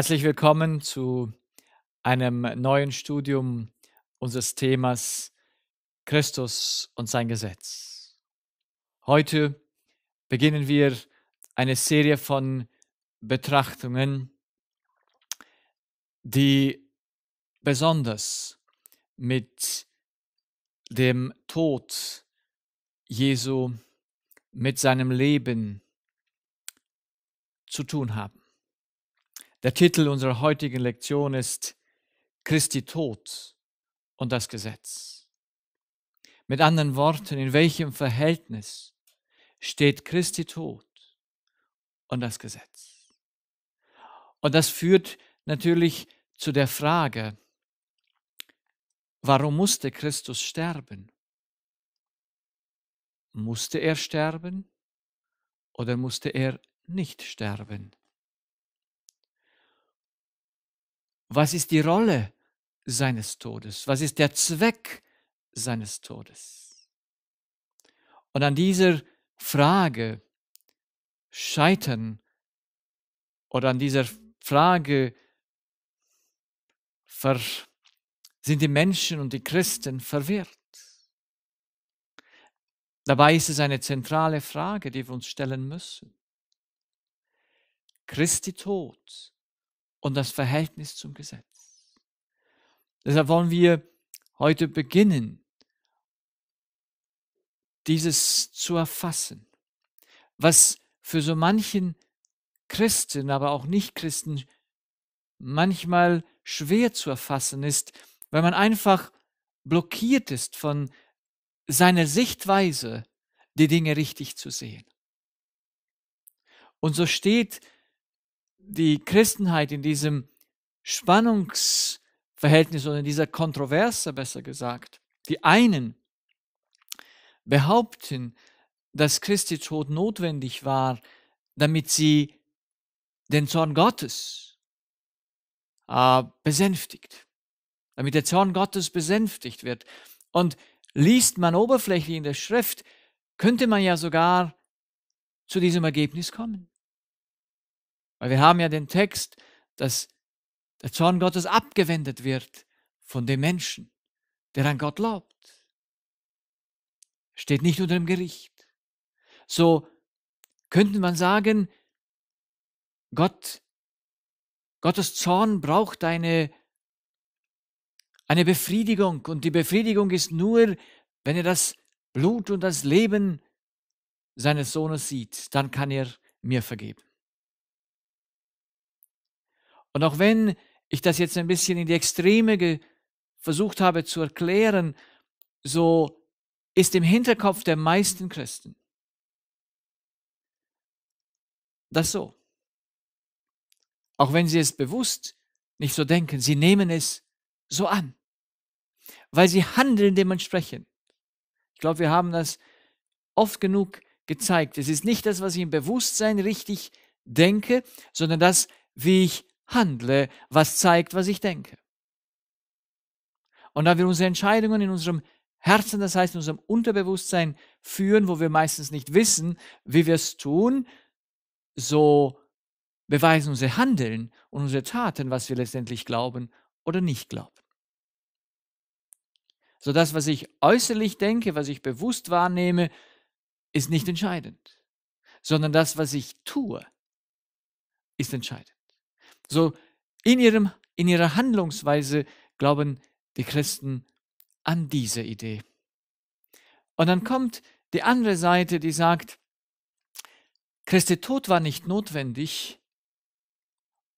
Herzlich willkommen zu einem neuen Studium unseres Themas Christus und sein Gesetz. Heute beginnen wir eine Serie von Betrachtungen, die besonders mit dem Tod Jesu, mit seinem Leben zu tun haben. Der Titel unserer heutigen Lektion ist Christi Tod und das Gesetz. Mit anderen Worten, in welchem Verhältnis steht Christi Tod und das Gesetz? Und das führt natürlich zu der Frage, warum musste Christus sterben? Musste er sterben oder musste er nicht sterben? Was ist die Rolle seines Todes? Was ist der Zweck seines Todes? Und an dieser Frage scheitern oder an dieser Frage sind die Menschen und die Christen verwirrt. Dabei ist es eine zentrale Frage, die wir uns stellen müssen. Christi Tod und das Verhältnis zum Gesetz. Deshalb wollen wir heute beginnen, dieses zu erfassen, was für so manchen Christen, aber auch Nichtchristen manchmal schwer zu erfassen ist, weil man einfach blockiert ist von seiner Sichtweise, die Dinge richtig zu sehen. Und so steht die Christenheit in diesem Spannungsverhältnis oder in dieser Kontroverse, besser gesagt, die einen behaupten, dass Christi Tod notwendig war, damit sie den Zorn Gottes äh, besänftigt, damit der Zorn Gottes besänftigt wird. Und liest man oberflächlich in der Schrift, könnte man ja sogar zu diesem Ergebnis kommen. Weil wir haben ja den Text, dass der Zorn Gottes abgewendet wird von dem Menschen, der an Gott glaubt. Steht nicht unter dem Gericht. So könnte man sagen, Gott, Gottes Zorn braucht eine, eine Befriedigung und die Befriedigung ist nur, wenn er das Blut und das Leben seines Sohnes sieht, dann kann er mir vergeben. Und auch wenn ich das jetzt ein bisschen in die Extreme versucht habe zu erklären, so ist im Hinterkopf der meisten Christen das so. Auch wenn sie es bewusst nicht so denken, sie nehmen es so an, weil sie handeln dementsprechend. Ich glaube, wir haben das oft genug gezeigt. Es ist nicht das, was ich im Bewusstsein richtig denke, sondern das, wie ich handle, was zeigt, was ich denke. Und da wir unsere Entscheidungen in unserem Herzen, das heißt in unserem Unterbewusstsein führen, wo wir meistens nicht wissen, wie wir es tun, so beweisen unser Handeln und unsere Taten, was wir letztendlich glauben oder nicht glauben. So das, was ich äußerlich denke, was ich bewusst wahrnehme, ist nicht entscheidend, sondern das, was ich tue, ist entscheidend. So in, ihrem, in ihrer Handlungsweise glauben die Christen an diese Idee. Und dann kommt die andere Seite, die sagt, Christi Tod war nicht notwendig,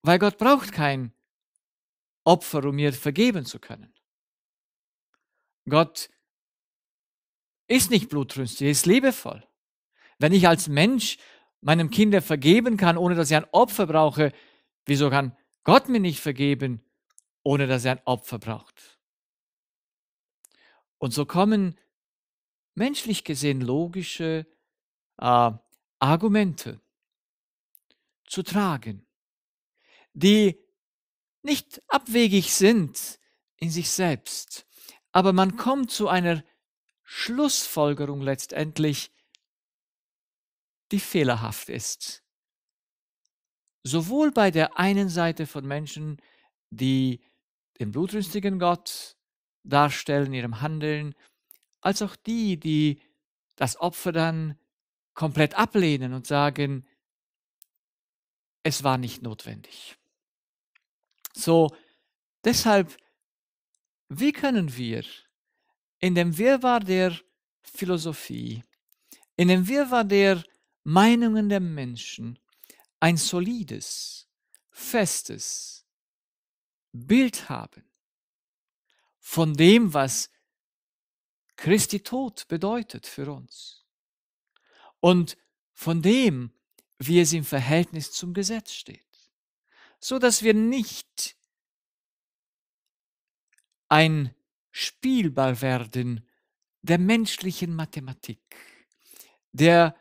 weil Gott braucht kein Opfer, um mir vergeben zu können. Gott ist nicht blutrünstig, er ist liebevoll. Wenn ich als Mensch meinem Kind vergeben kann, ohne dass ich ein Opfer brauche, Wieso kann Gott mir nicht vergeben, ohne dass er ein Opfer braucht? Und so kommen menschlich gesehen logische äh, Argumente zu tragen, die nicht abwegig sind in sich selbst, aber man kommt zu einer Schlussfolgerung letztendlich, die fehlerhaft ist sowohl bei der einen Seite von Menschen, die den blutrünstigen Gott darstellen in ihrem Handeln, als auch die, die das Opfer dann komplett ablehnen und sagen, es war nicht notwendig. So, deshalb, wie können wir in dem Wirrwarr der Philosophie, in dem Wirrwarr der Meinungen der Menschen, ein solides, festes Bild haben von dem, was Christi Tod bedeutet für uns und von dem, wie es im Verhältnis zum Gesetz steht, so dass wir nicht ein Spielball werden der menschlichen Mathematik, der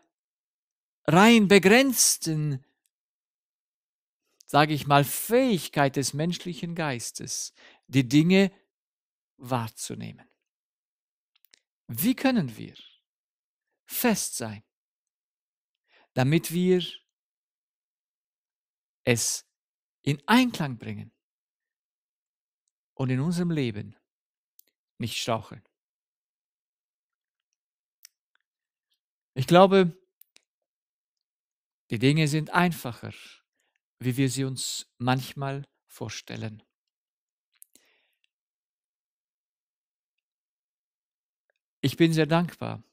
rein begrenzten sage ich mal, Fähigkeit des menschlichen Geistes, die Dinge wahrzunehmen. Wie können wir fest sein, damit wir es in Einklang bringen und in unserem Leben nicht straucheln? Ich glaube, die Dinge sind einfacher, wie wir sie uns manchmal vorstellen. Ich bin sehr dankbar,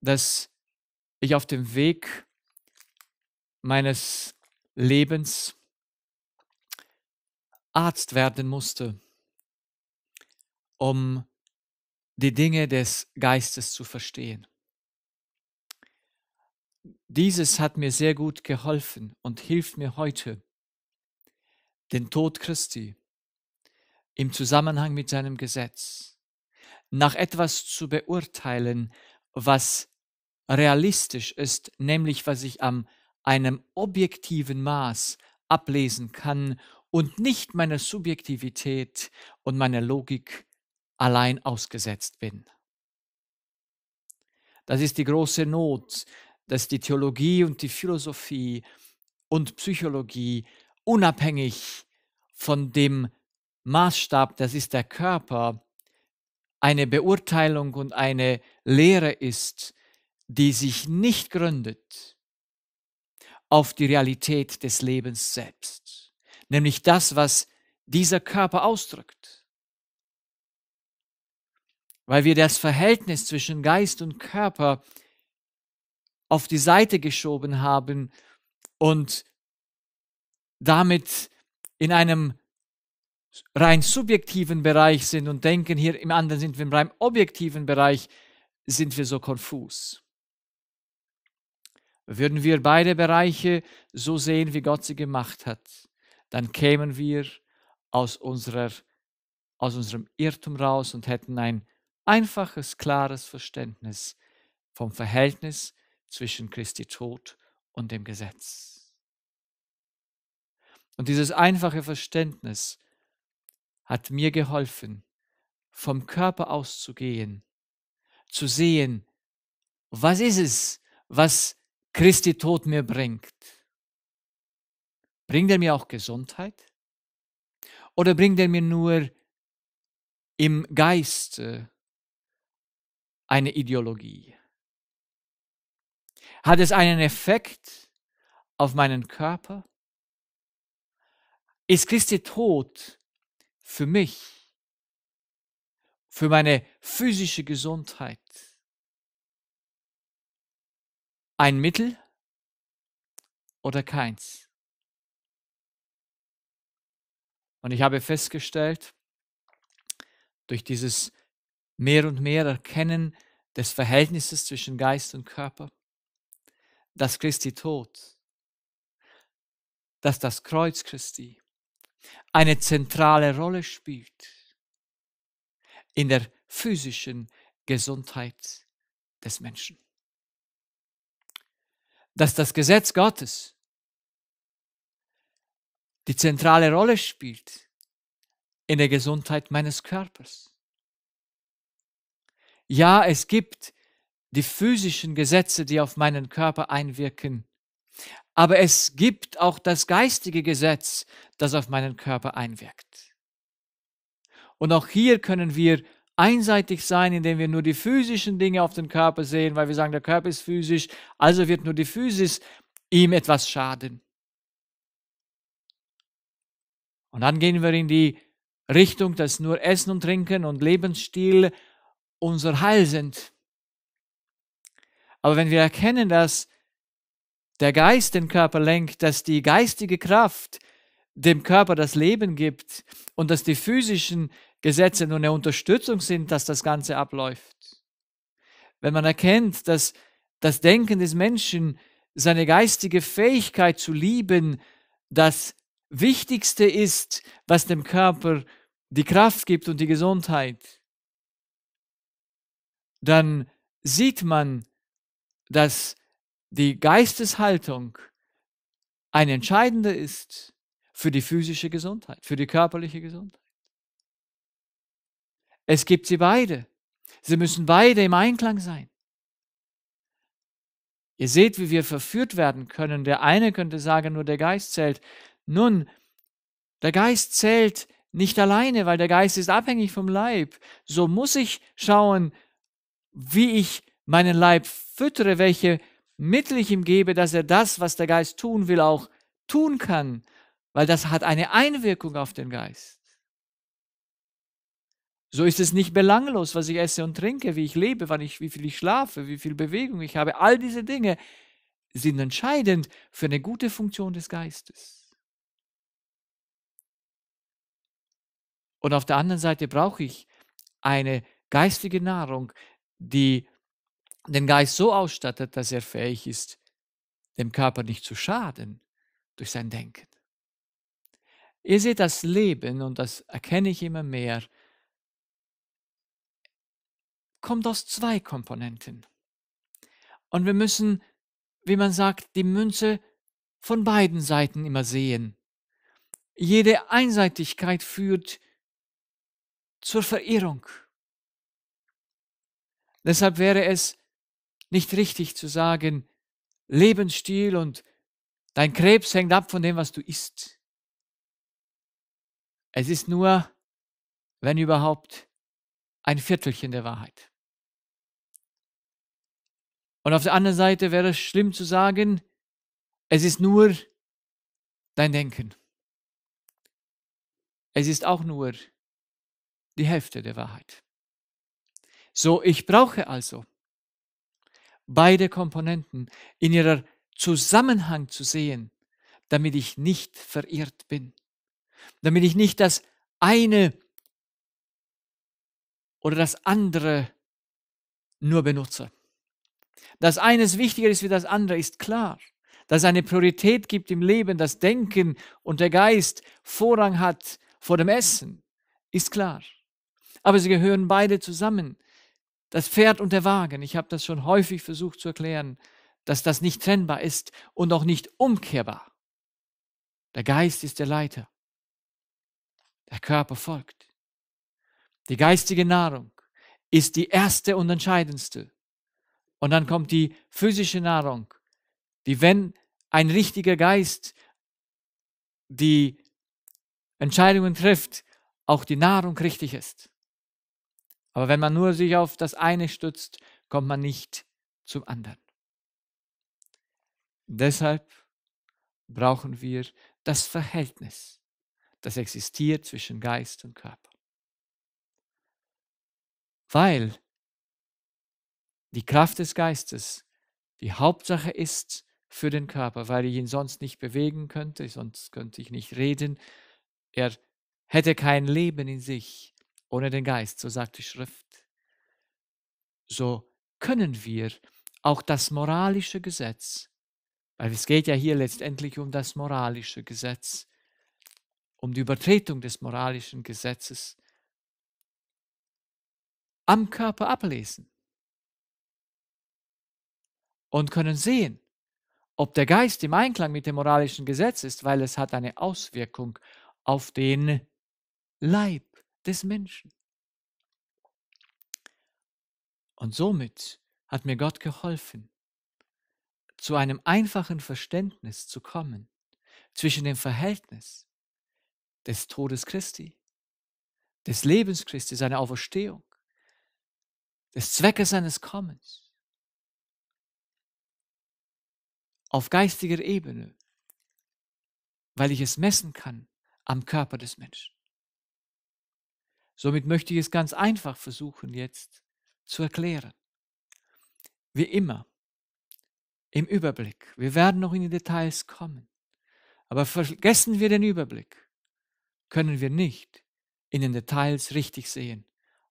dass ich auf dem Weg meines Lebens Arzt werden musste, um die Dinge des Geistes zu verstehen. Dieses hat mir sehr gut geholfen und hilft mir heute, den Tod Christi im Zusammenhang mit seinem Gesetz nach etwas zu beurteilen, was realistisch ist, nämlich was ich am einem objektiven Maß ablesen kann und nicht meiner Subjektivität und meiner Logik allein ausgesetzt bin. Das ist die große Not, dass die Theologie und die Philosophie und Psychologie unabhängig von dem Maßstab, das ist der Körper, eine Beurteilung und eine Lehre ist, die sich nicht gründet auf die Realität des Lebens selbst, nämlich das, was dieser Körper ausdrückt. Weil wir das Verhältnis zwischen Geist und Körper auf die Seite geschoben haben und damit in einem rein subjektiven Bereich sind und denken, hier im anderen sind wir im rein objektiven Bereich, sind wir so konfus. Würden wir beide Bereiche so sehen, wie Gott sie gemacht hat, dann kämen wir aus, unserer, aus unserem Irrtum raus und hätten ein einfaches, klares Verständnis vom Verhältnis zwischen Christi Tod und dem Gesetz. Und dieses einfache Verständnis hat mir geholfen, vom Körper auszugehen, zu sehen, was ist es, was Christi Tod mir bringt. Bringt er mir auch Gesundheit? Oder bringt er mir nur im Geiste eine Ideologie? Hat es einen Effekt auf meinen Körper? Ist Christi tot für mich, für meine physische Gesundheit ein Mittel oder keins? Und ich habe festgestellt, durch dieses mehr und mehr Erkennen des Verhältnisses zwischen Geist und Körper, dass Christi Tod, dass das Kreuz Christi eine zentrale Rolle spielt in der physischen Gesundheit des Menschen. Dass das Gesetz Gottes die zentrale Rolle spielt in der Gesundheit meines Körpers. Ja, es gibt die physischen Gesetze, die auf meinen Körper einwirken. Aber es gibt auch das geistige Gesetz, das auf meinen Körper einwirkt. Und auch hier können wir einseitig sein, indem wir nur die physischen Dinge auf den Körper sehen, weil wir sagen, der Körper ist physisch, also wird nur die Physis ihm etwas schaden. Und dann gehen wir in die Richtung, dass nur Essen und Trinken und Lebensstil unser Heil sind. Aber wenn wir erkennen, dass der Geist den Körper lenkt, dass die geistige Kraft dem Körper das Leben gibt und dass die physischen Gesetze nur eine Unterstützung sind, dass das Ganze abläuft. Wenn man erkennt, dass das Denken des Menschen, seine geistige Fähigkeit zu lieben, das Wichtigste ist, was dem Körper die Kraft gibt und die Gesundheit, dann sieht man, dass die Geisteshaltung ein entscheidender ist für die physische Gesundheit, für die körperliche Gesundheit. Es gibt sie beide. Sie müssen beide im Einklang sein. Ihr seht, wie wir verführt werden können. Der eine könnte sagen, nur der Geist zählt. Nun, der Geist zählt nicht alleine, weil der Geist ist abhängig vom Leib. So muss ich schauen, wie ich meinen Leib füttere, welche Mittel ich ihm gebe, dass er das, was der Geist tun will, auch tun kann, weil das hat eine Einwirkung auf den Geist. So ist es nicht belanglos, was ich esse und trinke, wie ich lebe, wann ich, wie viel ich schlafe, wie viel Bewegung ich habe. All diese Dinge sind entscheidend für eine gute Funktion des Geistes. Und auf der anderen Seite brauche ich eine geistige Nahrung, die den Geist so ausstattet, dass er fähig ist, dem Körper nicht zu schaden durch sein Denken. Ihr seht, das Leben, und das erkenne ich immer mehr, kommt aus zwei Komponenten. Und wir müssen, wie man sagt, die Münze von beiden Seiten immer sehen. Jede Einseitigkeit führt zur Verirrung. Deshalb wäre es nicht richtig zu sagen, Lebensstil und dein Krebs hängt ab von dem, was du isst. Es ist nur, wenn überhaupt, ein Viertelchen der Wahrheit. Und auf der anderen Seite wäre es schlimm zu sagen, es ist nur dein Denken. Es ist auch nur die Hälfte der Wahrheit. So, ich brauche also beide Komponenten in ihrer Zusammenhang zu sehen, damit ich nicht verirrt bin, damit ich nicht das eine oder das andere nur benutze. Dass eines wichtiger ist wie das andere, ist klar. Dass es eine Priorität gibt im Leben, dass Denken und der Geist Vorrang hat vor dem Essen, ist klar. Aber sie gehören beide zusammen. Das Pferd und der Wagen, ich habe das schon häufig versucht zu erklären, dass das nicht trennbar ist und auch nicht umkehrbar. Der Geist ist der Leiter. Der Körper folgt. Die geistige Nahrung ist die erste und entscheidendste. Und dann kommt die physische Nahrung, die, wenn ein richtiger Geist die Entscheidungen trifft, auch die Nahrung richtig ist. Aber wenn man nur sich auf das eine stützt, kommt man nicht zum anderen. Deshalb brauchen wir das Verhältnis, das existiert zwischen Geist und Körper. Weil die Kraft des Geistes die Hauptsache ist für den Körper, weil ich ihn sonst nicht bewegen könnte, sonst könnte ich nicht reden. Er hätte kein Leben in sich ohne den Geist, so sagt die Schrift, so können wir auch das moralische Gesetz, weil es geht ja hier letztendlich um das moralische Gesetz, um die Übertretung des moralischen Gesetzes, am Körper ablesen und können sehen, ob der Geist im Einklang mit dem moralischen Gesetz ist, weil es hat eine Auswirkung auf den Leib des Menschen. Und somit hat mir Gott geholfen, zu einem einfachen Verständnis zu kommen zwischen dem Verhältnis des Todes Christi, des Lebens Christi, seiner Auferstehung, des Zweckes seines Kommens. Auf geistiger Ebene, weil ich es messen kann am Körper des Menschen. Somit möchte ich es ganz einfach versuchen jetzt zu erklären. Wie immer, im Überblick. Wir werden noch in die Details kommen. Aber vergessen wir den Überblick, können wir nicht in den Details richtig sehen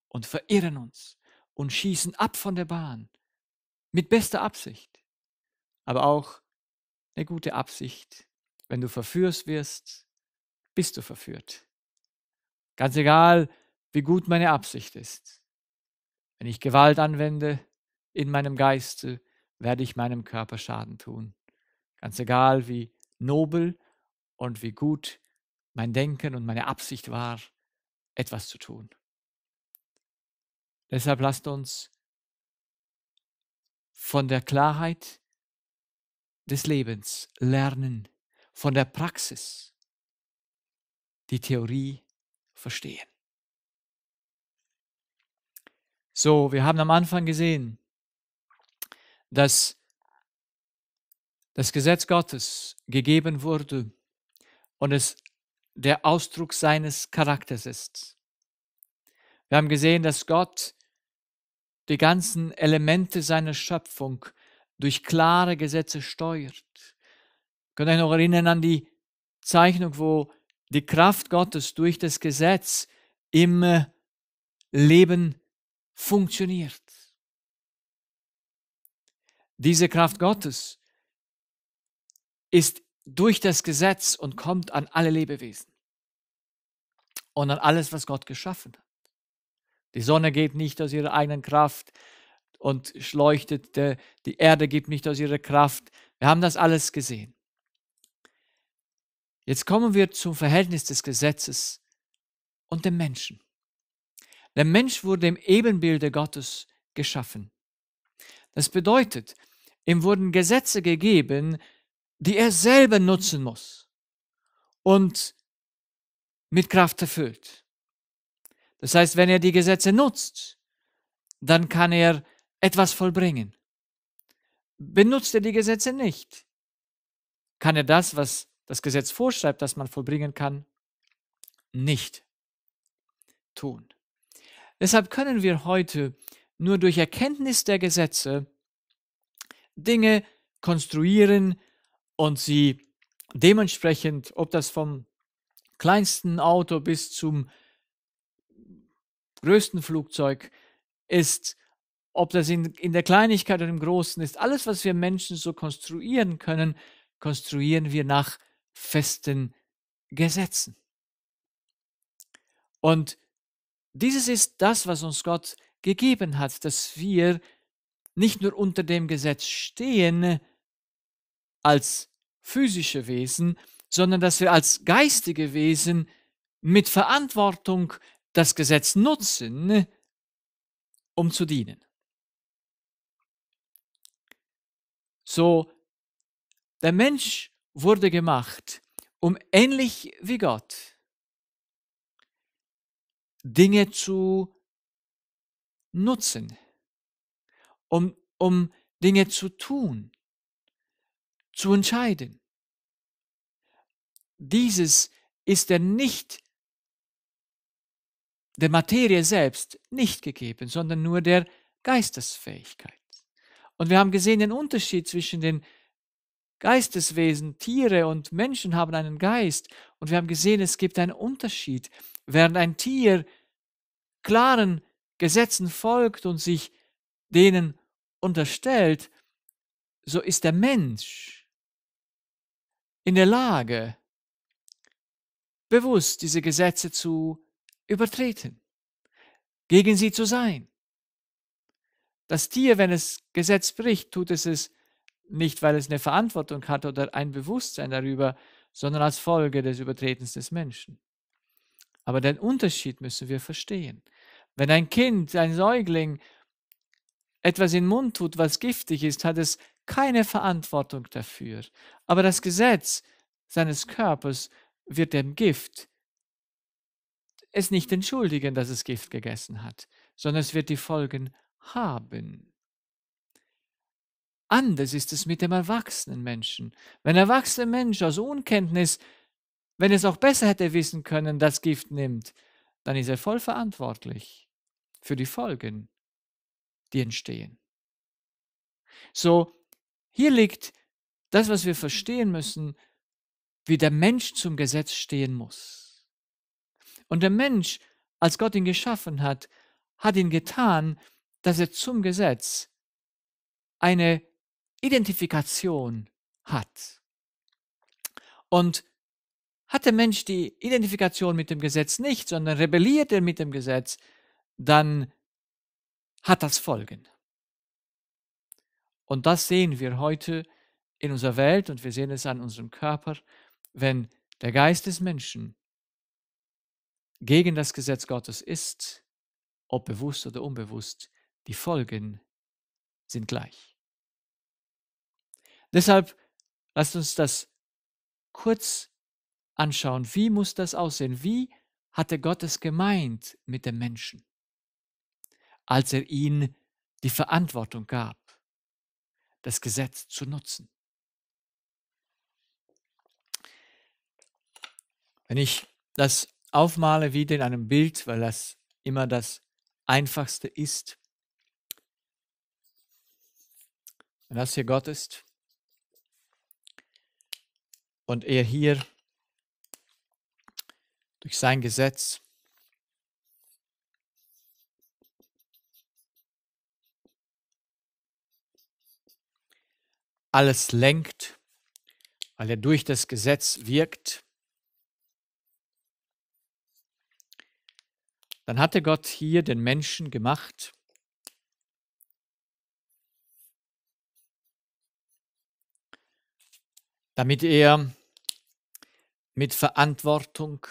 und verirren uns und schießen ab von der Bahn mit bester Absicht. Aber auch eine gute Absicht. Wenn du verführst wirst, bist du verführt. Ganz egal, wie gut meine Absicht ist. Wenn ich Gewalt anwende in meinem Geiste, werde ich meinem Körper Schaden tun. Ganz egal, wie nobel und wie gut mein Denken und meine Absicht war, etwas zu tun. Deshalb lasst uns von der Klarheit des Lebens lernen, von der Praxis die Theorie verstehen. So, wir haben am Anfang gesehen, dass das Gesetz Gottes gegeben wurde und es der Ausdruck seines Charakters ist. Wir haben gesehen, dass Gott die ganzen Elemente seiner Schöpfung durch klare Gesetze steuert. Könnt ihr euch noch erinnern an die Zeichnung, wo die Kraft Gottes durch das Gesetz im Leben funktioniert. Diese Kraft Gottes ist durch das Gesetz und kommt an alle Lebewesen und an alles, was Gott geschaffen hat. Die Sonne geht nicht aus ihrer eigenen Kraft und schleuchtet, die Erde gibt nicht aus ihrer Kraft. Wir haben das alles gesehen. Jetzt kommen wir zum Verhältnis des Gesetzes und dem Menschen. Der Mensch wurde im Ebenbilde Gottes geschaffen. Das bedeutet, ihm wurden Gesetze gegeben, die er selber nutzen muss und mit Kraft erfüllt. Das heißt, wenn er die Gesetze nutzt, dann kann er etwas vollbringen. Benutzt er die Gesetze nicht, kann er das, was das Gesetz vorschreibt, dass man vollbringen kann, nicht tun. Deshalb können wir heute nur durch Erkenntnis der Gesetze Dinge konstruieren und sie dementsprechend, ob das vom kleinsten Auto bis zum größten Flugzeug ist, ob das in, in der Kleinigkeit oder im Großen ist, alles, was wir Menschen so konstruieren können, konstruieren wir nach festen Gesetzen. Und dieses ist das, was uns Gott gegeben hat, dass wir nicht nur unter dem Gesetz stehen als physische Wesen, sondern dass wir als geistige Wesen mit Verantwortung das Gesetz nutzen, um zu dienen. So, der Mensch wurde gemacht, um ähnlich wie Gott Dinge zu nutzen, um, um Dinge zu tun, zu entscheiden. Dieses ist er nicht der Materie selbst nicht gegeben, sondern nur der Geistesfähigkeit. Und wir haben gesehen den Unterschied zwischen den Geisteswesen, Tiere und Menschen haben einen Geist. Und wir haben gesehen, es gibt einen Unterschied. Während ein Tier klaren Gesetzen folgt und sich denen unterstellt, so ist der Mensch in der Lage, bewusst diese Gesetze zu übertreten, gegen sie zu sein. Das Tier, wenn es Gesetz bricht, tut es es nicht, weil es eine Verantwortung hat oder ein Bewusstsein darüber, sondern als Folge des Übertretens des Menschen. Aber den Unterschied müssen wir verstehen. Wenn ein Kind, ein Säugling etwas in den Mund tut, was giftig ist, hat es keine Verantwortung dafür. Aber das Gesetz seines Körpers wird dem Gift es nicht entschuldigen, dass es Gift gegessen hat, sondern es wird die Folgen haben. Anders ist es mit dem erwachsenen Menschen. Wenn ein erwachsener Mensch aus Unkenntnis, wenn es auch besser hätte wissen können, das Gift nimmt, dann ist er voll verantwortlich für die Folgen, die entstehen. So, hier liegt das, was wir verstehen müssen, wie der Mensch zum Gesetz stehen muss. Und der Mensch, als Gott ihn geschaffen hat, hat ihn getan, dass er zum Gesetz eine Identifikation hat. Und hat der Mensch die Identifikation mit dem Gesetz nicht, sondern rebelliert er mit dem Gesetz, dann hat das Folgen. Und das sehen wir heute in unserer Welt und wir sehen es an unserem Körper, wenn der Geist des Menschen gegen das Gesetz Gottes ist, ob bewusst oder unbewusst, die Folgen sind gleich. Deshalb lasst uns das kurz anschauen. Wie muss das aussehen? Wie hatte Gott es gemeint mit dem Menschen? als er ihnen die Verantwortung gab, das Gesetz zu nutzen. Wenn ich das aufmale wieder in einem Bild, weil das immer das Einfachste ist, wenn das hier Gott ist und er hier durch sein Gesetz alles lenkt, weil er durch das Gesetz wirkt, dann hatte Gott hier den Menschen gemacht, damit er mit Verantwortung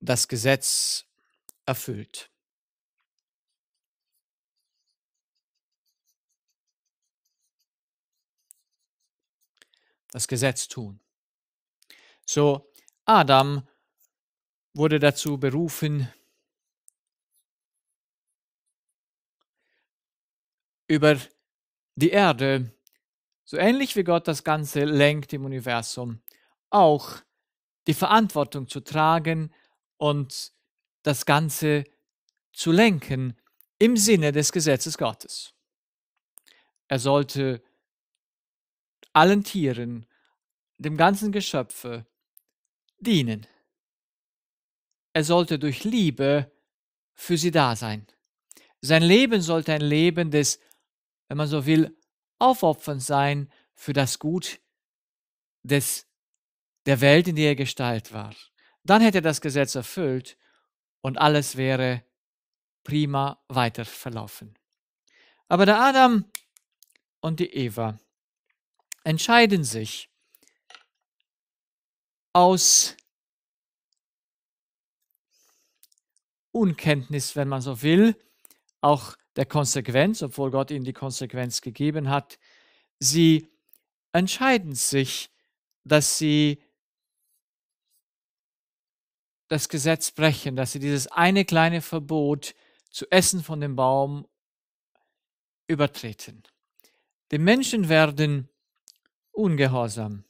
das Gesetz erfüllt. das Gesetz tun. So, Adam wurde dazu berufen, über die Erde, so ähnlich wie Gott das Ganze lenkt im Universum, auch die Verantwortung zu tragen und das Ganze zu lenken im Sinne des Gesetzes Gottes. Er sollte allen Tieren, dem ganzen Geschöpfe, dienen. Er sollte durch Liebe für sie da sein. Sein Leben sollte ein Leben des, wenn man so will, aufopfern sein für das Gut des, der Welt, in der er Gestalt war. Dann hätte er das Gesetz erfüllt und alles wäre prima weiter verlaufen. Aber der Adam und die Eva entscheiden sich aus Unkenntnis, wenn man so will, auch der Konsequenz, obwohl Gott ihnen die Konsequenz gegeben hat, sie entscheiden sich, dass sie das Gesetz brechen, dass sie dieses eine kleine Verbot zu essen von dem Baum übertreten. Den Menschen werden ungehorsam.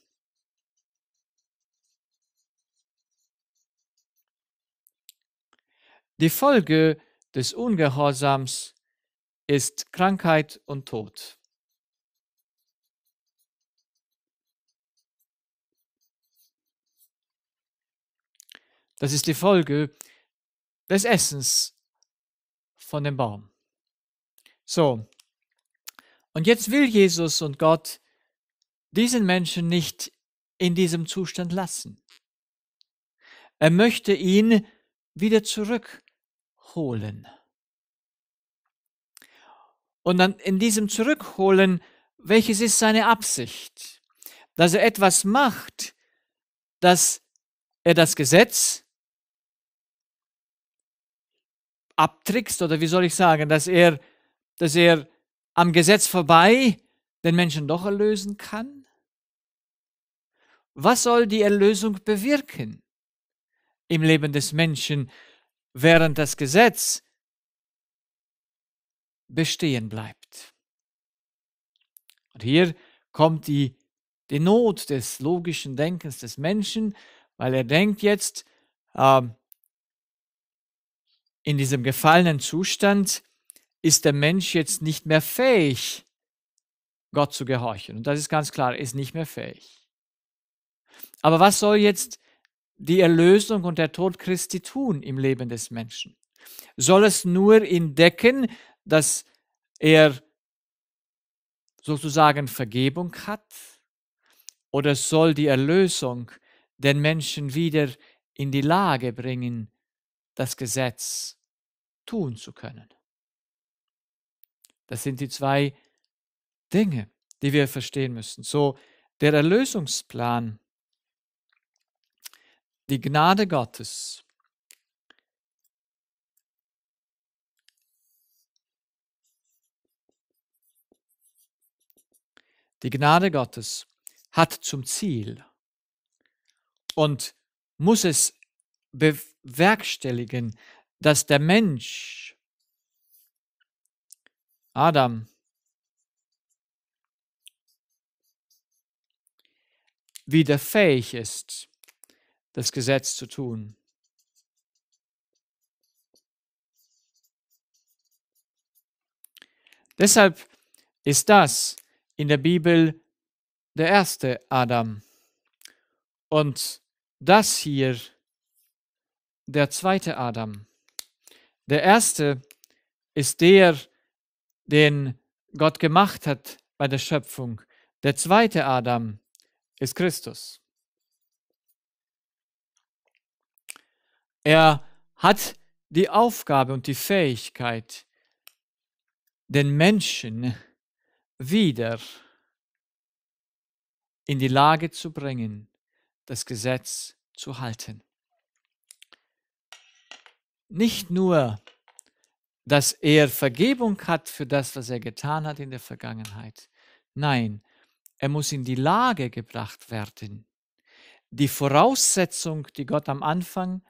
Die Folge des Ungehorsams ist Krankheit und Tod. Das ist die Folge des Essens von dem Baum. So, und jetzt will Jesus und Gott, diesen Menschen nicht in diesem Zustand lassen. Er möchte ihn wieder zurückholen. Und dann in diesem Zurückholen, welches ist seine Absicht? Dass er etwas macht, dass er das Gesetz abtrickst, oder wie soll ich sagen, dass er, dass er am Gesetz vorbei den Menschen doch erlösen kann? Was soll die Erlösung bewirken? Im Leben des Menschen, während das Gesetz bestehen bleibt. Und hier kommt die, die Not des logischen Denkens des Menschen, weil er denkt jetzt, äh, in diesem gefallenen Zustand ist der Mensch jetzt nicht mehr fähig, Gott zu gehorchen. Und das ist ganz klar, er ist nicht mehr fähig. Aber was soll jetzt die Erlösung und der Tod Christi tun im Leben des Menschen? Soll es nur ihn decken, dass er sozusagen Vergebung hat? Oder soll die Erlösung den Menschen wieder in die Lage bringen, das Gesetz tun zu können? Das sind die zwei Dinge, die wir verstehen müssen. So, der Erlösungsplan die Gnade Gottes. Die Gnade Gottes hat zum Ziel und muss es bewerkstelligen, dass der Mensch, Adam, wieder fähig ist, das Gesetz zu tun. Deshalb ist das in der Bibel der erste Adam und das hier der zweite Adam. Der erste ist der, den Gott gemacht hat bei der Schöpfung. Der zweite Adam ist Christus. Er hat die Aufgabe und die Fähigkeit, den Menschen wieder in die Lage zu bringen, das Gesetz zu halten. Nicht nur, dass er Vergebung hat für das, was er getan hat in der Vergangenheit. Nein, er muss in die Lage gebracht werden, die Voraussetzung, die Gott am Anfang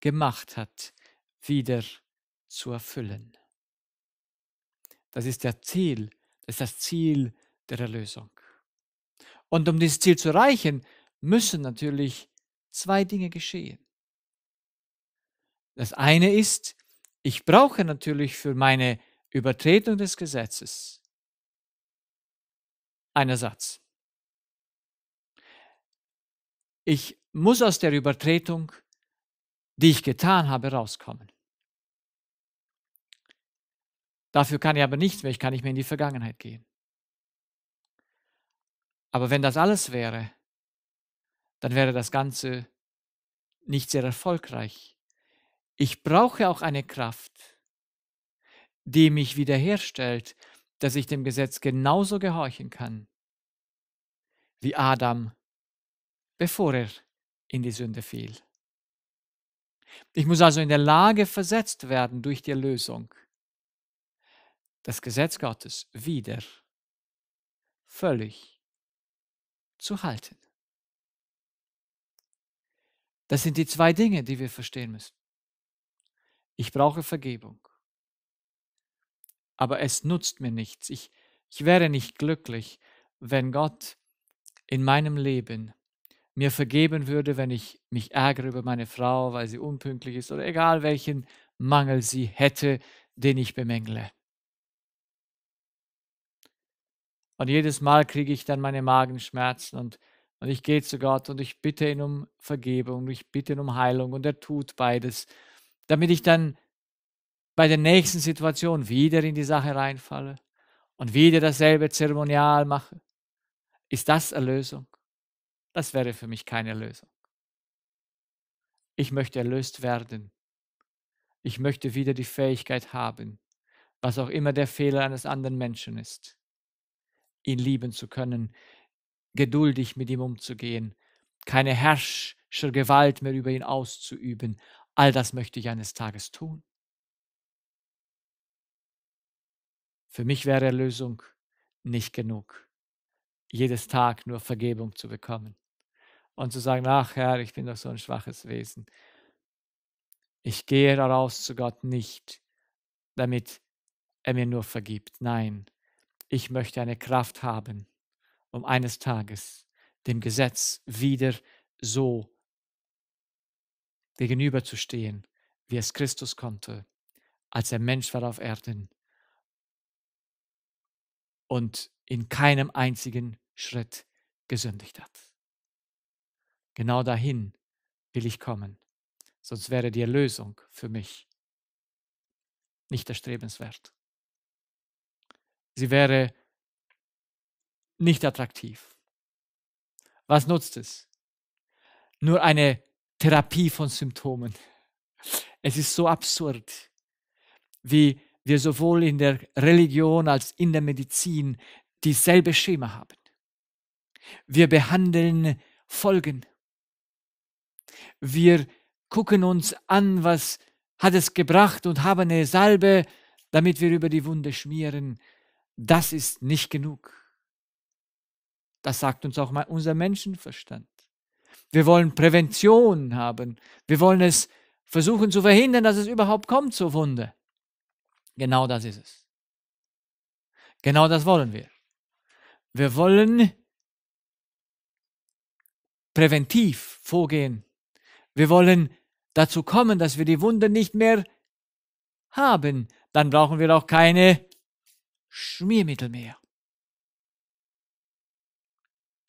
gemacht hat, wieder zu erfüllen. Das ist der Ziel, das ist das Ziel der Erlösung. Und um dieses Ziel zu erreichen, müssen natürlich zwei Dinge geschehen. Das eine ist, ich brauche natürlich für meine Übertretung des Gesetzes einen Ersatz. Ich muss aus der Übertretung die ich getan habe, rauskommen. Dafür kann ich aber nicht mehr, ich kann nicht mehr in die Vergangenheit gehen. Aber wenn das alles wäre, dann wäre das Ganze nicht sehr erfolgreich. Ich brauche auch eine Kraft, die mich wiederherstellt, dass ich dem Gesetz genauso gehorchen kann wie Adam, bevor er in die Sünde fiel. Ich muss also in der Lage versetzt werden durch die Erlösung, das Gesetz Gottes wieder völlig zu halten. Das sind die zwei Dinge, die wir verstehen müssen. Ich brauche Vergebung, aber es nutzt mir nichts. Ich, ich wäre nicht glücklich, wenn Gott in meinem Leben mir vergeben würde, wenn ich mich ärgere über meine Frau, weil sie unpünktlich ist oder egal welchen Mangel sie hätte, den ich bemängle. Und jedes Mal kriege ich dann meine Magenschmerzen und, und ich gehe zu Gott und ich bitte ihn um Vergebung, ich bitte ihn um Heilung und er tut beides, damit ich dann bei der nächsten Situation wieder in die Sache reinfalle und wieder dasselbe Zeremonial mache. Ist das Erlösung? Das wäre für mich keine Lösung. Ich möchte erlöst werden. Ich möchte wieder die Fähigkeit haben, was auch immer der Fehler eines anderen Menschen ist, ihn lieben zu können, geduldig mit ihm umzugehen, keine Herrschergewalt mehr über ihn auszuüben. All das möchte ich eines Tages tun. Für mich wäre Erlösung nicht genug, jedes Tag nur Vergebung zu bekommen und zu sagen, ach Herr, ich bin doch so ein schwaches Wesen. Ich gehe daraus zu Gott nicht, damit er mir nur vergibt. Nein, ich möchte eine Kraft haben, um eines Tages dem Gesetz wieder so gegenüberzustehen, wie es Christus konnte, als er Mensch war auf Erden und in keinem einzigen Schritt gesündigt hat. Genau dahin will ich kommen, sonst wäre die Erlösung für mich nicht erstrebenswert. Sie wäre nicht attraktiv. Was nutzt es? Nur eine Therapie von Symptomen. Es ist so absurd, wie wir sowohl in der Religion als in der Medizin dieselbe Schema haben. Wir behandeln Folgen wir gucken uns an, was hat es gebracht und haben eine Salbe, damit wir über die Wunde schmieren. Das ist nicht genug. Das sagt uns auch mal unser Menschenverstand. Wir wollen Prävention haben. Wir wollen es versuchen zu verhindern, dass es überhaupt kommt zur Wunde. Genau das ist es. Genau das wollen wir. Wir wollen präventiv vorgehen wir wollen dazu kommen, dass wir die Wunde nicht mehr haben. Dann brauchen wir auch keine Schmiermittel mehr.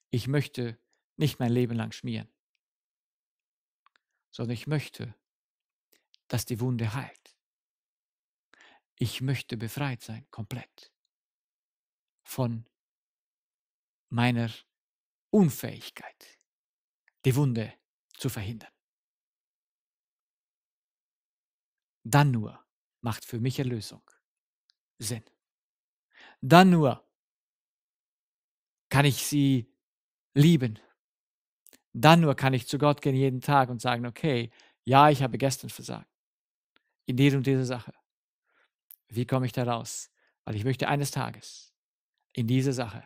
Ich möchte nicht mein Leben lang schmieren, sondern ich möchte, dass die Wunde heilt. Ich möchte befreit sein, komplett von meiner Unfähigkeit, die Wunde zu verhindern. Dann nur macht für mich Erlösung Sinn. Dann nur kann ich sie lieben. Dann nur kann ich zu Gott gehen jeden Tag und sagen, okay, ja, ich habe gestern versagt. In dieser und dieser Sache. Wie komme ich da raus? Weil ich möchte eines Tages in dieser Sache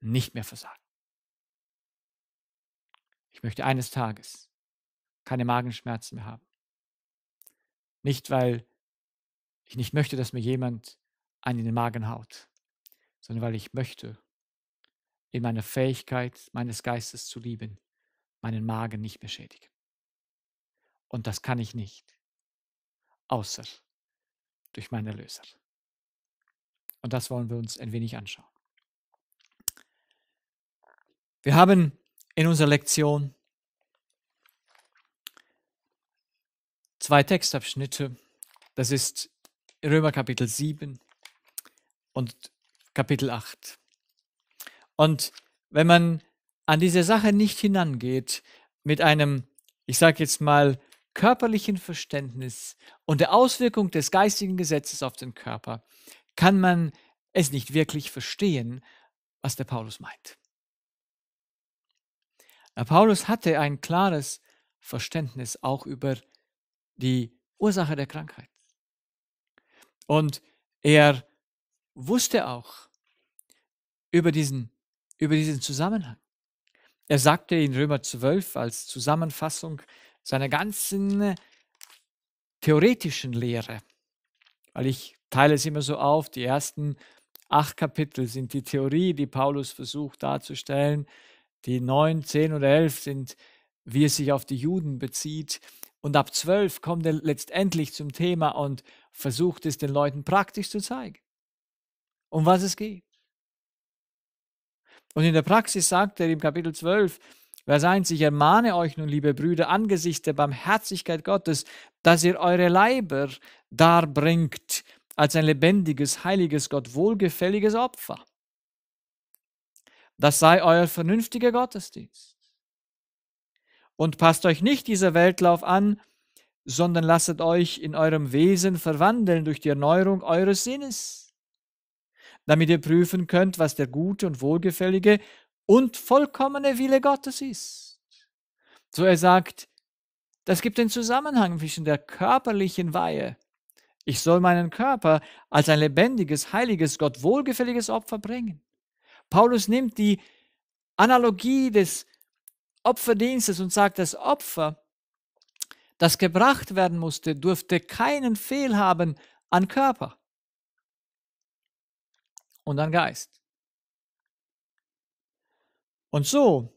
nicht mehr versagen. Ich möchte eines Tages keine Magenschmerzen mehr haben. Nicht, weil ich nicht möchte, dass mir jemand einen in den Magen haut, sondern weil ich möchte, in meiner Fähigkeit meines Geistes zu lieben, meinen Magen nicht mehr schädigen. Und das kann ich nicht, außer durch meinen Erlöser. Und das wollen wir uns ein wenig anschauen. Wir haben in unserer Lektion zwei Textabschnitte. Das ist Römer Kapitel 7 und Kapitel 8. Und wenn man an diese Sache nicht hinangeht mit einem, ich sage jetzt mal, körperlichen Verständnis und der Auswirkung des geistigen Gesetzes auf den Körper, kann man es nicht wirklich verstehen, was der Paulus meint. Der Paulus hatte ein klares Verständnis auch über die die Ursache der Krankheit. Und er wusste auch über diesen, über diesen Zusammenhang. Er sagte in Römer 12 als Zusammenfassung seiner ganzen äh, theoretischen Lehre, weil ich teile es immer so auf, die ersten acht Kapitel sind die Theorie, die Paulus versucht darzustellen, die neun, zehn oder elf sind, wie es sich auf die Juden bezieht, und ab 12 kommt er letztendlich zum Thema und versucht es den Leuten praktisch zu zeigen, um was es geht. Und in der Praxis sagt er im Kapitel 12, Vers 1, ich ermahne euch nun, liebe Brüder, angesichts der Barmherzigkeit Gottes, dass ihr eure Leiber darbringt als ein lebendiges, heiliges, Gott wohlgefälliges Opfer. Das sei euer vernünftiger Gottesdienst. Und passt euch nicht dieser Weltlauf an, sondern lasset euch in eurem Wesen verwandeln durch die Erneuerung eures Sinnes, damit ihr prüfen könnt, was der gute und wohlgefällige und vollkommene Wille Gottes ist. So er sagt, das gibt den Zusammenhang zwischen der körperlichen Weihe. Ich soll meinen Körper als ein lebendiges, heiliges, Gott wohlgefälliges Opfer bringen. Paulus nimmt die Analogie des Opferdienstes und sagt, das Opfer, das gebracht werden musste, durfte keinen Fehl haben an Körper und an Geist. Und so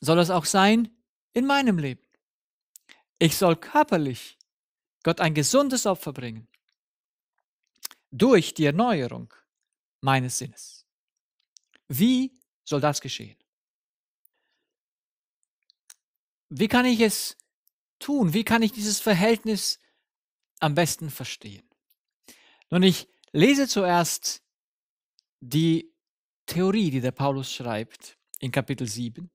soll es auch sein in meinem Leben. Ich soll körperlich Gott ein gesundes Opfer bringen durch die Erneuerung meines Sinnes. Wie soll das geschehen? Wie kann ich es tun? Wie kann ich dieses Verhältnis am besten verstehen? Nun, ich lese zuerst die Theorie, die der Paulus schreibt in Kapitel 7.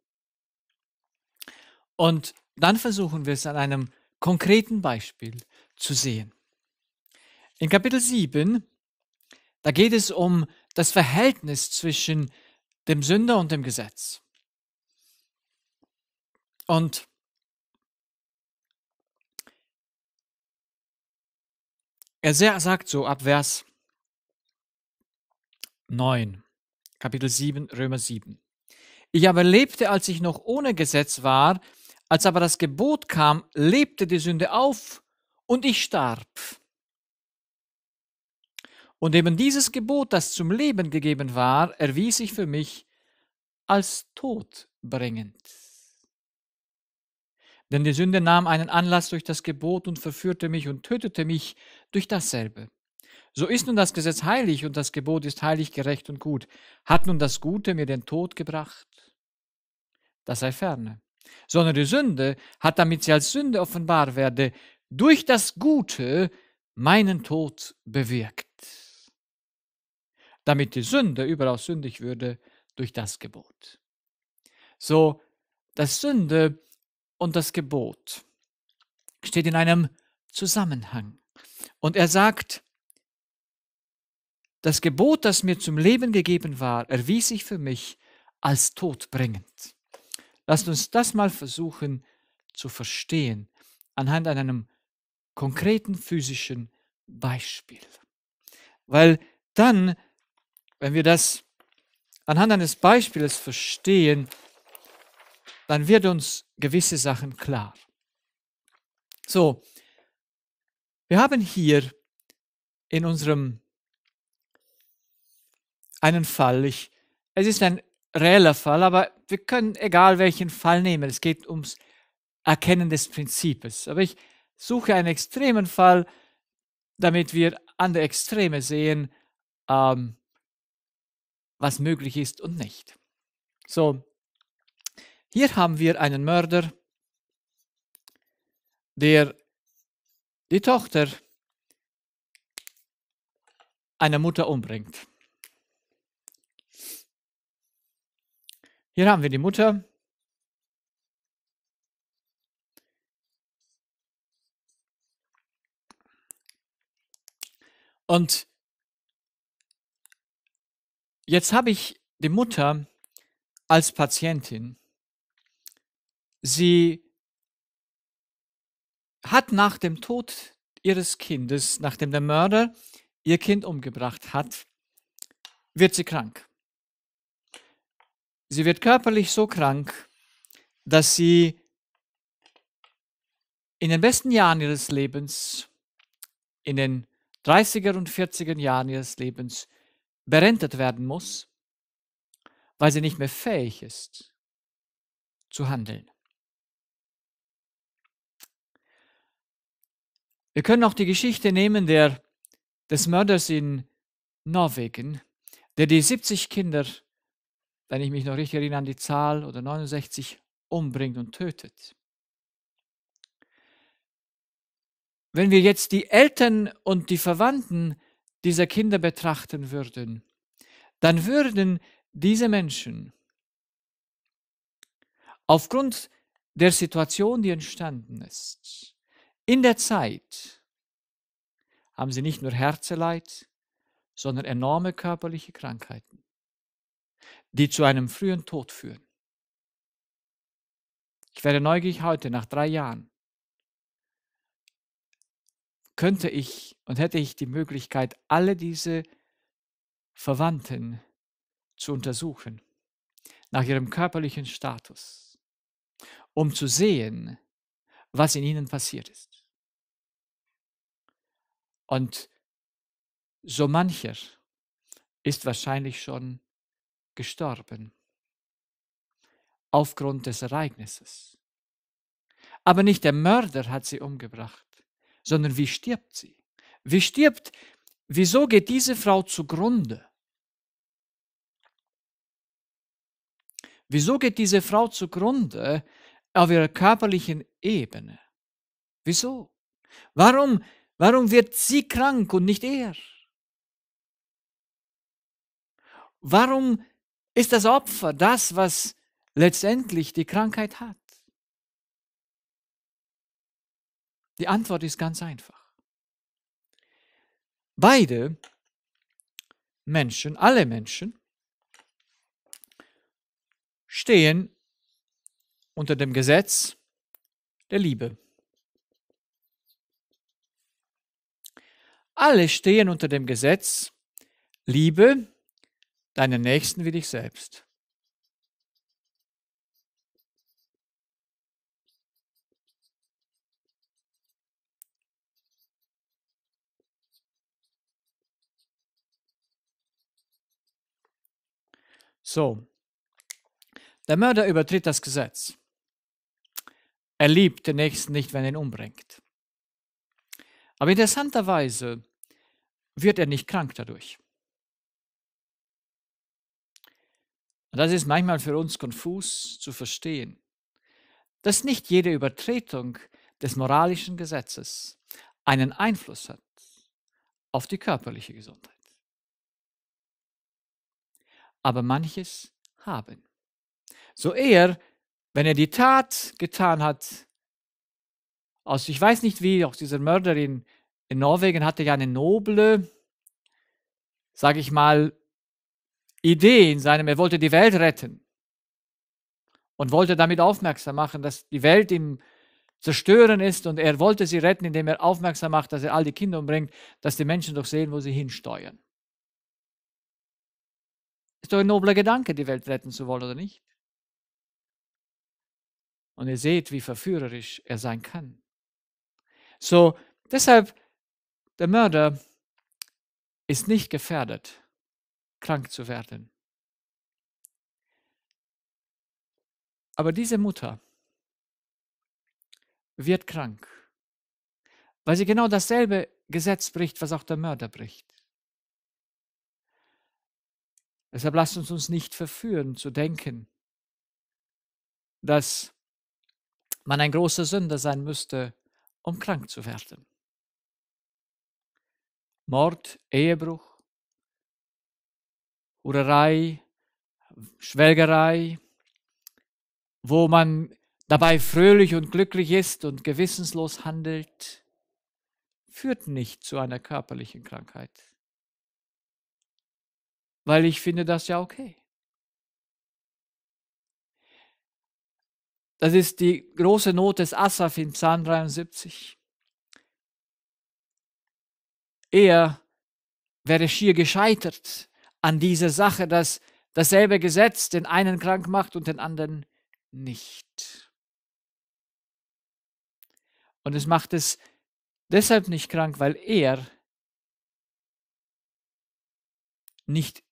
Und dann versuchen wir es an einem konkreten Beispiel zu sehen. In Kapitel 7, da geht es um das Verhältnis zwischen dem Sünder und dem Gesetz. Und er sagt so ab Vers 9, Kapitel 7, Römer 7. Ich aber lebte, als ich noch ohne Gesetz war, als aber das Gebot kam, lebte die Sünde auf und ich starb. Und eben dieses Gebot, das zum Leben gegeben war, erwies sich für mich als todbringend. Denn die Sünde nahm einen Anlass durch das Gebot und verführte mich und tötete mich durch dasselbe. So ist nun das Gesetz heilig und das Gebot ist heilig, gerecht und gut. Hat nun das Gute mir den Tod gebracht? Das sei ferne. Sondern die Sünde hat, damit sie als Sünde offenbar werde, durch das Gute meinen Tod bewirkt. Damit die Sünde überaus sündig würde durch das Gebot. So, dass Sünde und das Gebot steht in einem Zusammenhang. Und er sagt, das Gebot, das mir zum Leben gegeben war, erwies sich für mich als todbringend. Lasst uns das mal versuchen zu verstehen anhand an einem konkreten physischen Beispiel. Weil dann, wenn wir das anhand eines Beispiels verstehen, dann wird uns gewisse Sachen klar. So, wir haben hier in unserem einen Fall, ich, es ist ein reeller Fall, aber wir können egal welchen Fall nehmen, es geht ums Erkennen des Prinzips. Aber ich suche einen extremen Fall, damit wir an der Extreme sehen, ähm, was möglich ist und nicht. So, hier haben wir einen Mörder, der die Tochter einer Mutter umbringt. Hier haben wir die Mutter. Und jetzt habe ich die Mutter als Patientin. Sie hat nach dem Tod ihres Kindes, nachdem der Mörder ihr Kind umgebracht hat, wird sie krank. Sie wird körperlich so krank, dass sie in den besten Jahren ihres Lebens, in den 30er und 40er Jahren ihres Lebens, berentet werden muss, weil sie nicht mehr fähig ist zu handeln. Wir können auch die Geschichte nehmen der, des Mörders in Norwegen, der die 70 Kinder, wenn ich mich noch richtig erinnere an die Zahl, oder 69, umbringt und tötet. Wenn wir jetzt die Eltern und die Verwandten dieser Kinder betrachten würden, dann würden diese Menschen aufgrund der Situation, die entstanden ist, in der Zeit haben sie nicht nur Herzeleid, sondern enorme körperliche Krankheiten, die zu einem frühen Tod führen. Ich werde neugierig heute, nach drei Jahren, könnte ich und hätte ich die Möglichkeit, alle diese Verwandten zu untersuchen, nach ihrem körperlichen Status, um zu sehen, was in ihnen passiert ist. Und so mancher ist wahrscheinlich schon gestorben aufgrund des Ereignisses. Aber nicht der Mörder hat sie umgebracht, sondern wie stirbt sie? Wie stirbt, wieso geht diese Frau zugrunde? Wieso geht diese Frau zugrunde auf ihrer körperlichen Ebene? Wieso? Warum Warum wird sie krank und nicht er? Warum ist das Opfer das, was letztendlich die Krankheit hat? Die Antwort ist ganz einfach. Beide Menschen, alle Menschen, stehen unter dem Gesetz der Liebe. Alle stehen unter dem Gesetz, liebe deinen Nächsten wie dich selbst. So, der Mörder übertritt das Gesetz. Er liebt den Nächsten nicht, wenn er ihn umbringt. Aber interessanterweise wird er nicht krank dadurch. Und das ist manchmal für uns konfus zu verstehen, dass nicht jede Übertretung des moralischen Gesetzes einen Einfluss hat auf die körperliche Gesundheit. Aber manches haben. So eher, wenn er die Tat getan hat, aus ich weiß nicht wie, aus dieser Mörderin in Norwegen hatte ja eine noble, sage ich mal, Idee in seinem, er wollte die Welt retten und wollte damit aufmerksam machen, dass die Welt im Zerstören ist und er wollte sie retten, indem er aufmerksam macht, dass er all die Kinder umbringt, dass die Menschen doch sehen, wo sie hinsteuern. Ist doch ein nobler Gedanke, die Welt retten zu wollen, oder nicht? Und ihr seht, wie verführerisch er sein kann. So, deshalb der Mörder ist nicht gefährdet, krank zu werden. Aber diese Mutter wird krank, weil sie genau dasselbe Gesetz bricht, was auch der Mörder bricht. Deshalb lasst uns uns nicht verführen zu denken, dass man ein großer Sünder sein müsste, um krank zu werden. Mord, Ehebruch, Urerei, Schwelgerei, wo man dabei fröhlich und glücklich ist und gewissenslos handelt, führt nicht zu einer körperlichen Krankheit. Weil ich finde das ja okay. Das ist die große Not des Asaf in Psalm 73. Er wäre schier gescheitert an dieser Sache, dass dasselbe Gesetz den einen krank macht und den anderen nicht. Und es macht es deshalb nicht krank, weil er nicht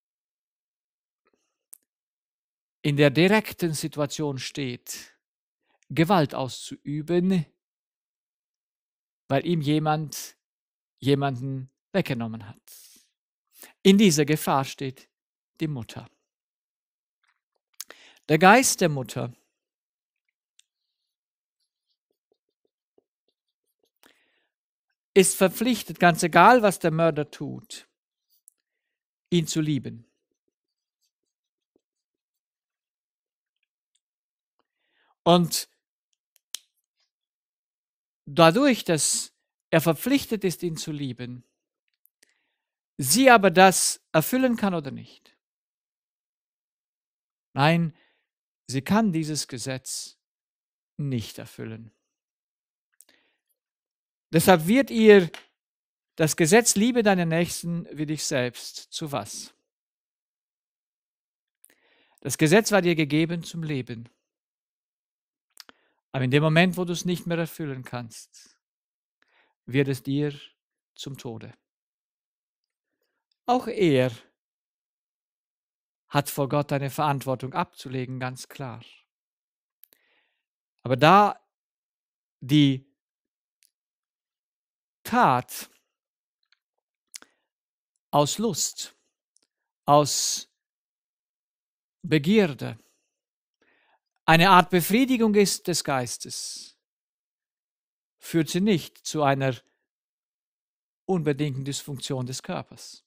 in der direkten Situation steht, Gewalt auszuüben, weil ihm jemand jemanden weggenommen hat. In dieser Gefahr steht die Mutter. Der Geist der Mutter ist verpflichtet, ganz egal, was der Mörder tut, ihn zu lieben. Und dadurch, dass er verpflichtet ist, ihn zu lieben. Sie aber das erfüllen kann oder nicht. Nein, sie kann dieses Gesetz nicht erfüllen. Deshalb wird ihr das Gesetz Liebe deinen Nächsten wie dich selbst zu was? Das Gesetz war dir gegeben zum Leben. Aber in dem Moment, wo du es nicht mehr erfüllen kannst, wird es dir zum Tode. Auch er hat vor Gott eine Verantwortung abzulegen, ganz klar. Aber da die Tat aus Lust, aus Begierde, eine Art Befriedigung ist des Geistes, führt sie nicht zu einer unbedingten Dysfunktion des Körpers.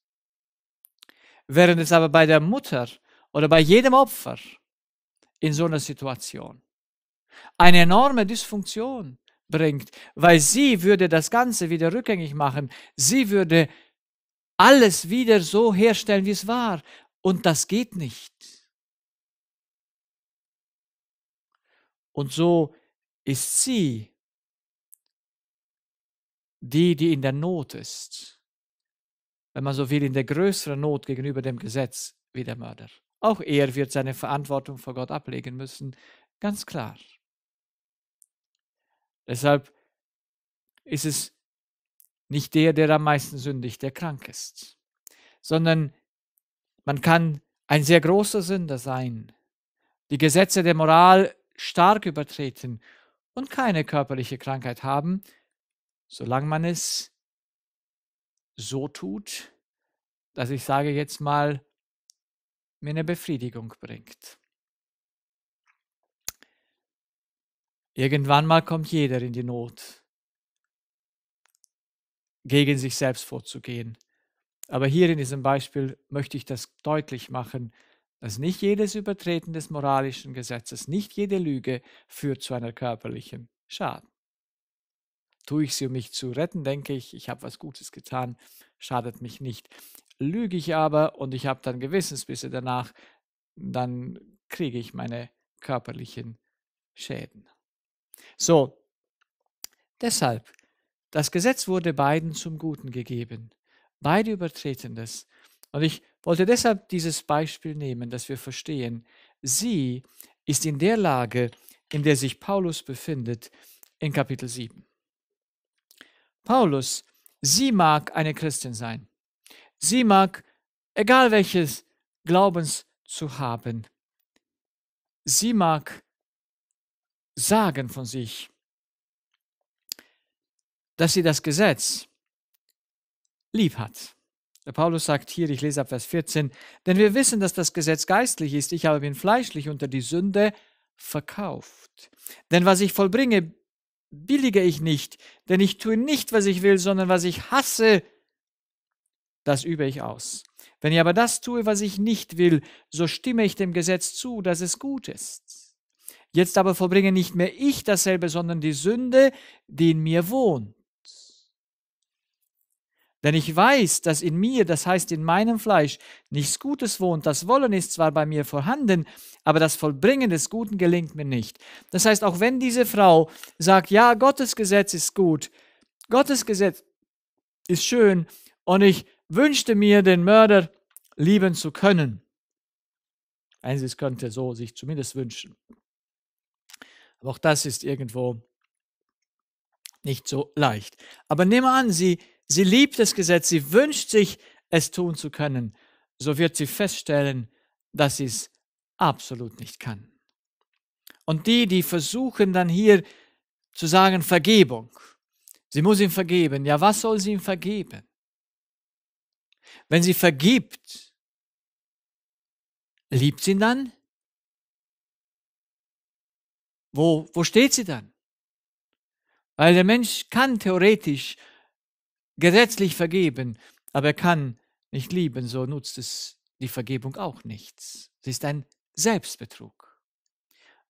Während es aber bei der Mutter oder bei jedem Opfer in so einer Situation eine enorme Dysfunktion bringt, weil sie würde das Ganze wieder rückgängig machen, sie würde alles wieder so herstellen, wie es war. Und das geht nicht. Und so ist sie die, die in der Not ist, wenn man so will, in der größeren Not gegenüber dem Gesetz wie der Mörder. Auch er wird seine Verantwortung vor Gott ablegen müssen, ganz klar. Deshalb ist es nicht der, der am meisten sündigt, der krank ist, sondern man kann ein sehr großer Sünder sein, die Gesetze der Moral stark übertreten und keine körperliche Krankheit haben, Solange man es so tut, dass ich sage jetzt mal, mir eine Befriedigung bringt. Irgendwann mal kommt jeder in die Not, gegen sich selbst vorzugehen. Aber hier in diesem Beispiel möchte ich das deutlich machen, dass nicht jedes Übertreten des moralischen Gesetzes, nicht jede Lüge führt zu einer körperlichen Schaden tue ich sie, um mich zu retten, denke ich, ich habe was Gutes getan, schadet mich nicht. Lüge ich aber und ich habe dann Gewissensbisse danach, dann kriege ich meine körperlichen Schäden. So, deshalb, das Gesetz wurde beiden zum Guten gegeben. Beide übertreten es. Und ich wollte deshalb dieses Beispiel nehmen, dass wir verstehen, sie ist in der Lage, in der sich Paulus befindet, in Kapitel 7. Paulus, sie mag eine Christin sein. Sie mag, egal welches Glaubens zu haben. Sie mag sagen von sich, dass sie das Gesetz lieb hat. Der Paulus sagt hier, ich lese ab Vers 14, denn wir wissen, dass das Gesetz geistlich ist, ich habe ihn fleischlich unter die Sünde verkauft. Denn was ich vollbringe, billige ich nicht, denn ich tue nicht, was ich will, sondern was ich hasse, das übe ich aus. Wenn ich aber das tue, was ich nicht will, so stimme ich dem Gesetz zu, dass es gut ist. Jetzt aber verbringe nicht mehr ich dasselbe, sondern die Sünde, die in mir wohnt. Denn ich weiß, dass in mir, das heißt in meinem Fleisch, nichts Gutes wohnt. Das Wollen ist zwar bei mir vorhanden, aber das Vollbringen des Guten gelingt mir nicht. Das heißt, auch wenn diese Frau sagt, ja, Gottes Gesetz ist gut, Gottes Gesetz ist schön und ich wünschte mir, den Mörder lieben zu können. Einzig könnte so sich zumindest wünschen. Aber auch das ist irgendwo nicht so leicht. Aber nehme an, sie Sie liebt das Gesetz, sie wünscht sich, es tun zu können. So wird sie feststellen, dass sie es absolut nicht kann. Und die, die versuchen dann hier zu sagen, Vergebung. Sie muss ihm vergeben. Ja, was soll sie ihm vergeben? Wenn sie vergibt, liebt sie ihn dann? Wo, wo steht sie dann? Weil der Mensch kann theoretisch gesetzlich vergeben, aber er kann nicht lieben, so nutzt es die Vergebung auch nichts. Sie ist ein Selbstbetrug.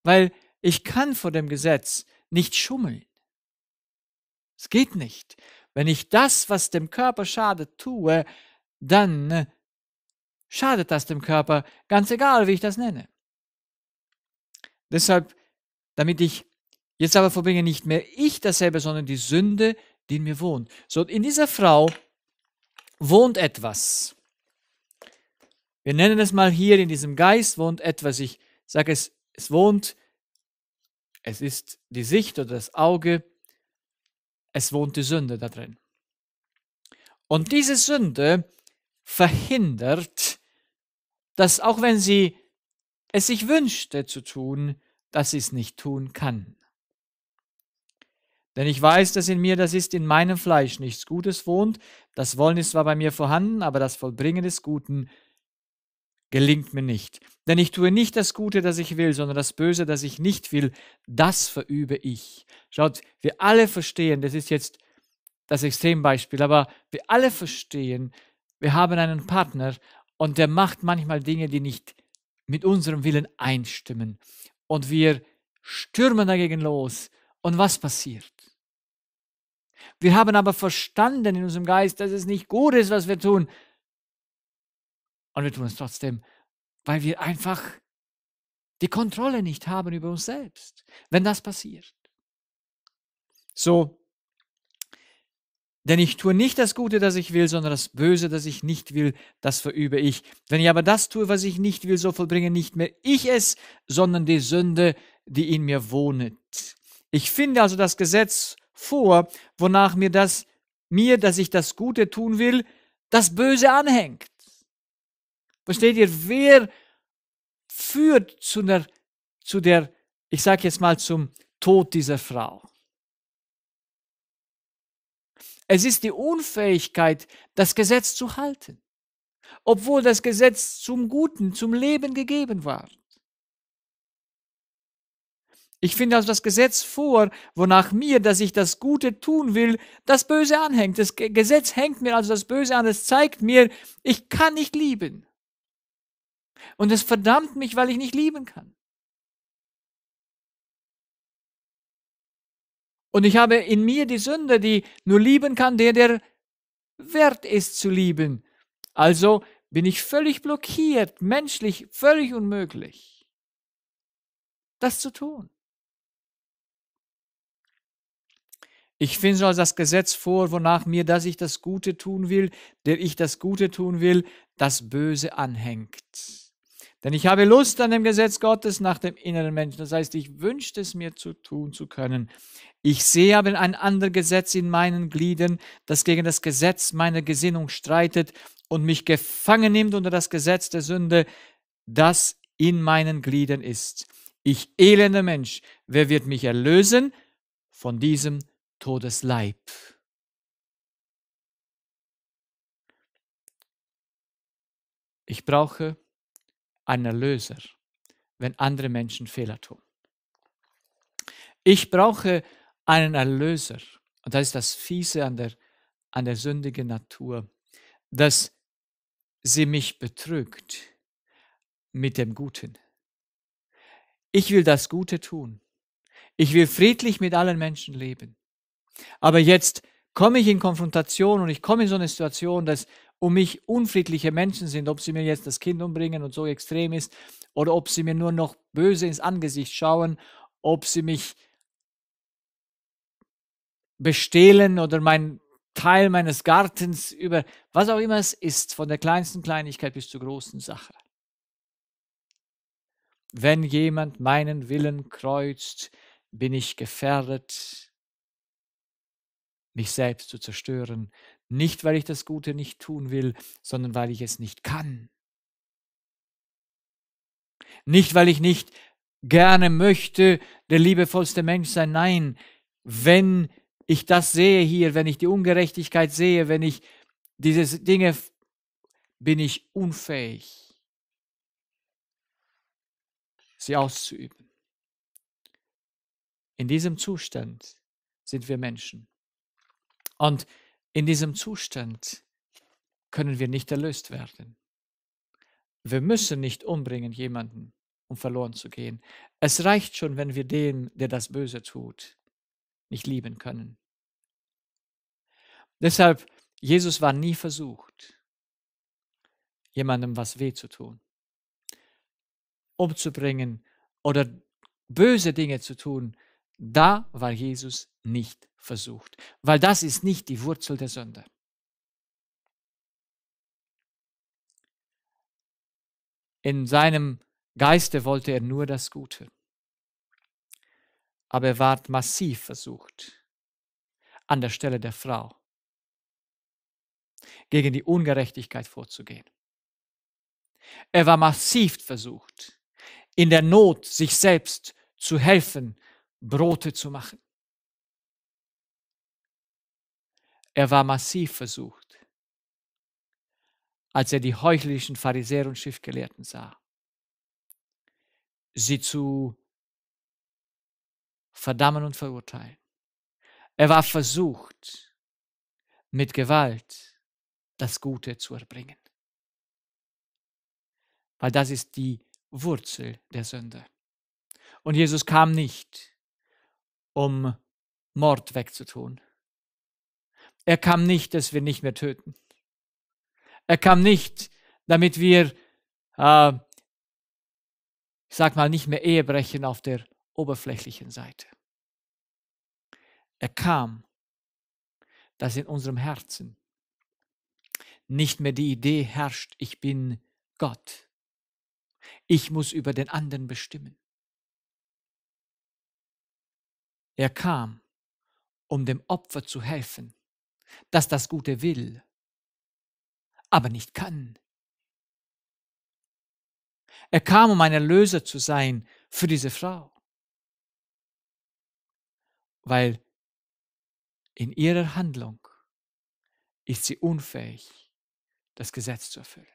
Weil ich kann vor dem Gesetz nicht schummeln. Es geht nicht. Wenn ich das, was dem Körper schadet, tue, dann äh, schadet das dem Körper, ganz egal, wie ich das nenne. Deshalb, damit ich jetzt aber vorbringe, nicht mehr ich dasselbe, sondern die Sünde, die in mir wohnt. So, in dieser Frau wohnt etwas. Wir nennen es mal hier, in diesem Geist wohnt etwas. Ich sage es, es wohnt, es ist die Sicht oder das Auge, es wohnt die Sünde da drin. Und diese Sünde verhindert, dass auch wenn sie es sich wünschte zu tun, dass sie es nicht tun kann. Denn ich weiß, dass in mir, das ist in meinem Fleisch, nichts Gutes wohnt. Das Wollen ist zwar bei mir vorhanden, aber das Vollbringen des Guten gelingt mir nicht. Denn ich tue nicht das Gute, das ich will, sondern das Böse, das ich nicht will, das verübe ich. Schaut, wir alle verstehen, das ist jetzt das Extrembeispiel, aber wir alle verstehen, wir haben einen Partner und der macht manchmal Dinge, die nicht mit unserem Willen einstimmen. Und wir stürmen dagegen los. Und was passiert? Wir haben aber verstanden in unserem Geist, dass es nicht gut ist, was wir tun. Und wir tun es trotzdem, weil wir einfach die Kontrolle nicht haben über uns selbst, wenn das passiert. So, denn ich tue nicht das Gute, das ich will, sondern das Böse, das ich nicht will, das verübe ich. Wenn ich aber das tue, was ich nicht will, so vollbringe nicht mehr ich es, sondern die Sünde, die in mir wohnet. Ich finde also das Gesetz vor, wonach mir das, mir, dass ich das Gute tun will, das Böse anhängt. Versteht ihr, wer führt zu der, zu der, ich sage jetzt mal zum Tod dieser Frau? Es ist die Unfähigkeit, das Gesetz zu halten, obwohl das Gesetz zum Guten, zum Leben gegeben war. Ich finde also das Gesetz vor, wonach mir, dass ich das Gute tun will, das Böse anhängt. Das Gesetz hängt mir also das Böse an. Es zeigt mir, ich kann nicht lieben. Und es verdammt mich, weil ich nicht lieben kann. Und ich habe in mir die Sünde, die nur lieben kann, der, der wert ist zu lieben. Also bin ich völlig blockiert, menschlich, völlig unmöglich, das zu tun. Ich finde schon das Gesetz vor, wonach mir, dass ich das Gute tun will, der ich das Gute tun will, das Böse anhängt. Denn ich habe Lust an dem Gesetz Gottes nach dem inneren Menschen. Das heißt, ich wünsche es mir zu tun zu können. Ich sehe aber ein anderes Gesetz in meinen Gliedern, das gegen das Gesetz meiner Gesinnung streitet und mich gefangen nimmt unter das Gesetz der Sünde, das in meinen Gliedern ist. Ich elender Mensch, wer wird mich erlösen von diesem Gesetz? Todesleib. Ich brauche einen Erlöser, wenn andere Menschen Fehler tun. Ich brauche einen Erlöser. Und das ist das Fiese an der, an der sündigen Natur, dass sie mich betrügt mit dem Guten. Ich will das Gute tun. Ich will friedlich mit allen Menschen leben. Aber jetzt komme ich in Konfrontation und ich komme in so eine Situation, dass um mich unfriedliche Menschen sind, ob sie mir jetzt das Kind umbringen und so extrem ist, oder ob sie mir nur noch böse ins Angesicht schauen, ob sie mich bestehlen oder mein Teil meines Gartens über was auch immer es ist, von der kleinsten Kleinigkeit bis zur großen Sache. Wenn jemand meinen Willen kreuzt, bin ich gefährdet, mich selbst zu zerstören, nicht weil ich das Gute nicht tun will, sondern weil ich es nicht kann. Nicht weil ich nicht gerne möchte, der liebevollste Mensch sein, nein, wenn ich das sehe hier, wenn ich die Ungerechtigkeit sehe, wenn ich diese Dinge, bin ich unfähig, sie auszuüben. In diesem Zustand sind wir Menschen. Und in diesem Zustand können wir nicht erlöst werden. Wir müssen nicht umbringen jemanden, um verloren zu gehen. Es reicht schon, wenn wir den, der das Böse tut, nicht lieben können. Deshalb, Jesus war nie versucht, jemandem was weh zu tun, umzubringen oder böse Dinge zu tun, da war Jesus nicht versucht, weil das ist nicht die Wurzel der Sünde. In seinem Geiste wollte er nur das Gute. Aber er ward massiv versucht an der Stelle der Frau gegen die Ungerechtigkeit vorzugehen. Er war massiv versucht, in der Not sich selbst zu helfen, Brote zu machen. Er war massiv versucht, als er die heuchlerischen Pharisäer und Schiffgelehrten sah, sie zu verdammen und verurteilen. Er war versucht, mit Gewalt das Gute zu erbringen, weil das ist die Wurzel der Sünde. Und Jesus kam nicht, um Mord wegzutun. Er kam nicht, dass wir nicht mehr töten. Er kam nicht, damit wir, äh, ich sag mal, nicht mehr Ehe brechen auf der oberflächlichen Seite. Er kam, dass in unserem Herzen nicht mehr die Idee herrscht, ich bin Gott. Ich muss über den anderen bestimmen. Er kam, um dem Opfer zu helfen, das das Gute will, aber nicht kann. Er kam, um ein Erlöser zu sein für diese Frau, weil in ihrer Handlung ist sie unfähig, das Gesetz zu erfüllen.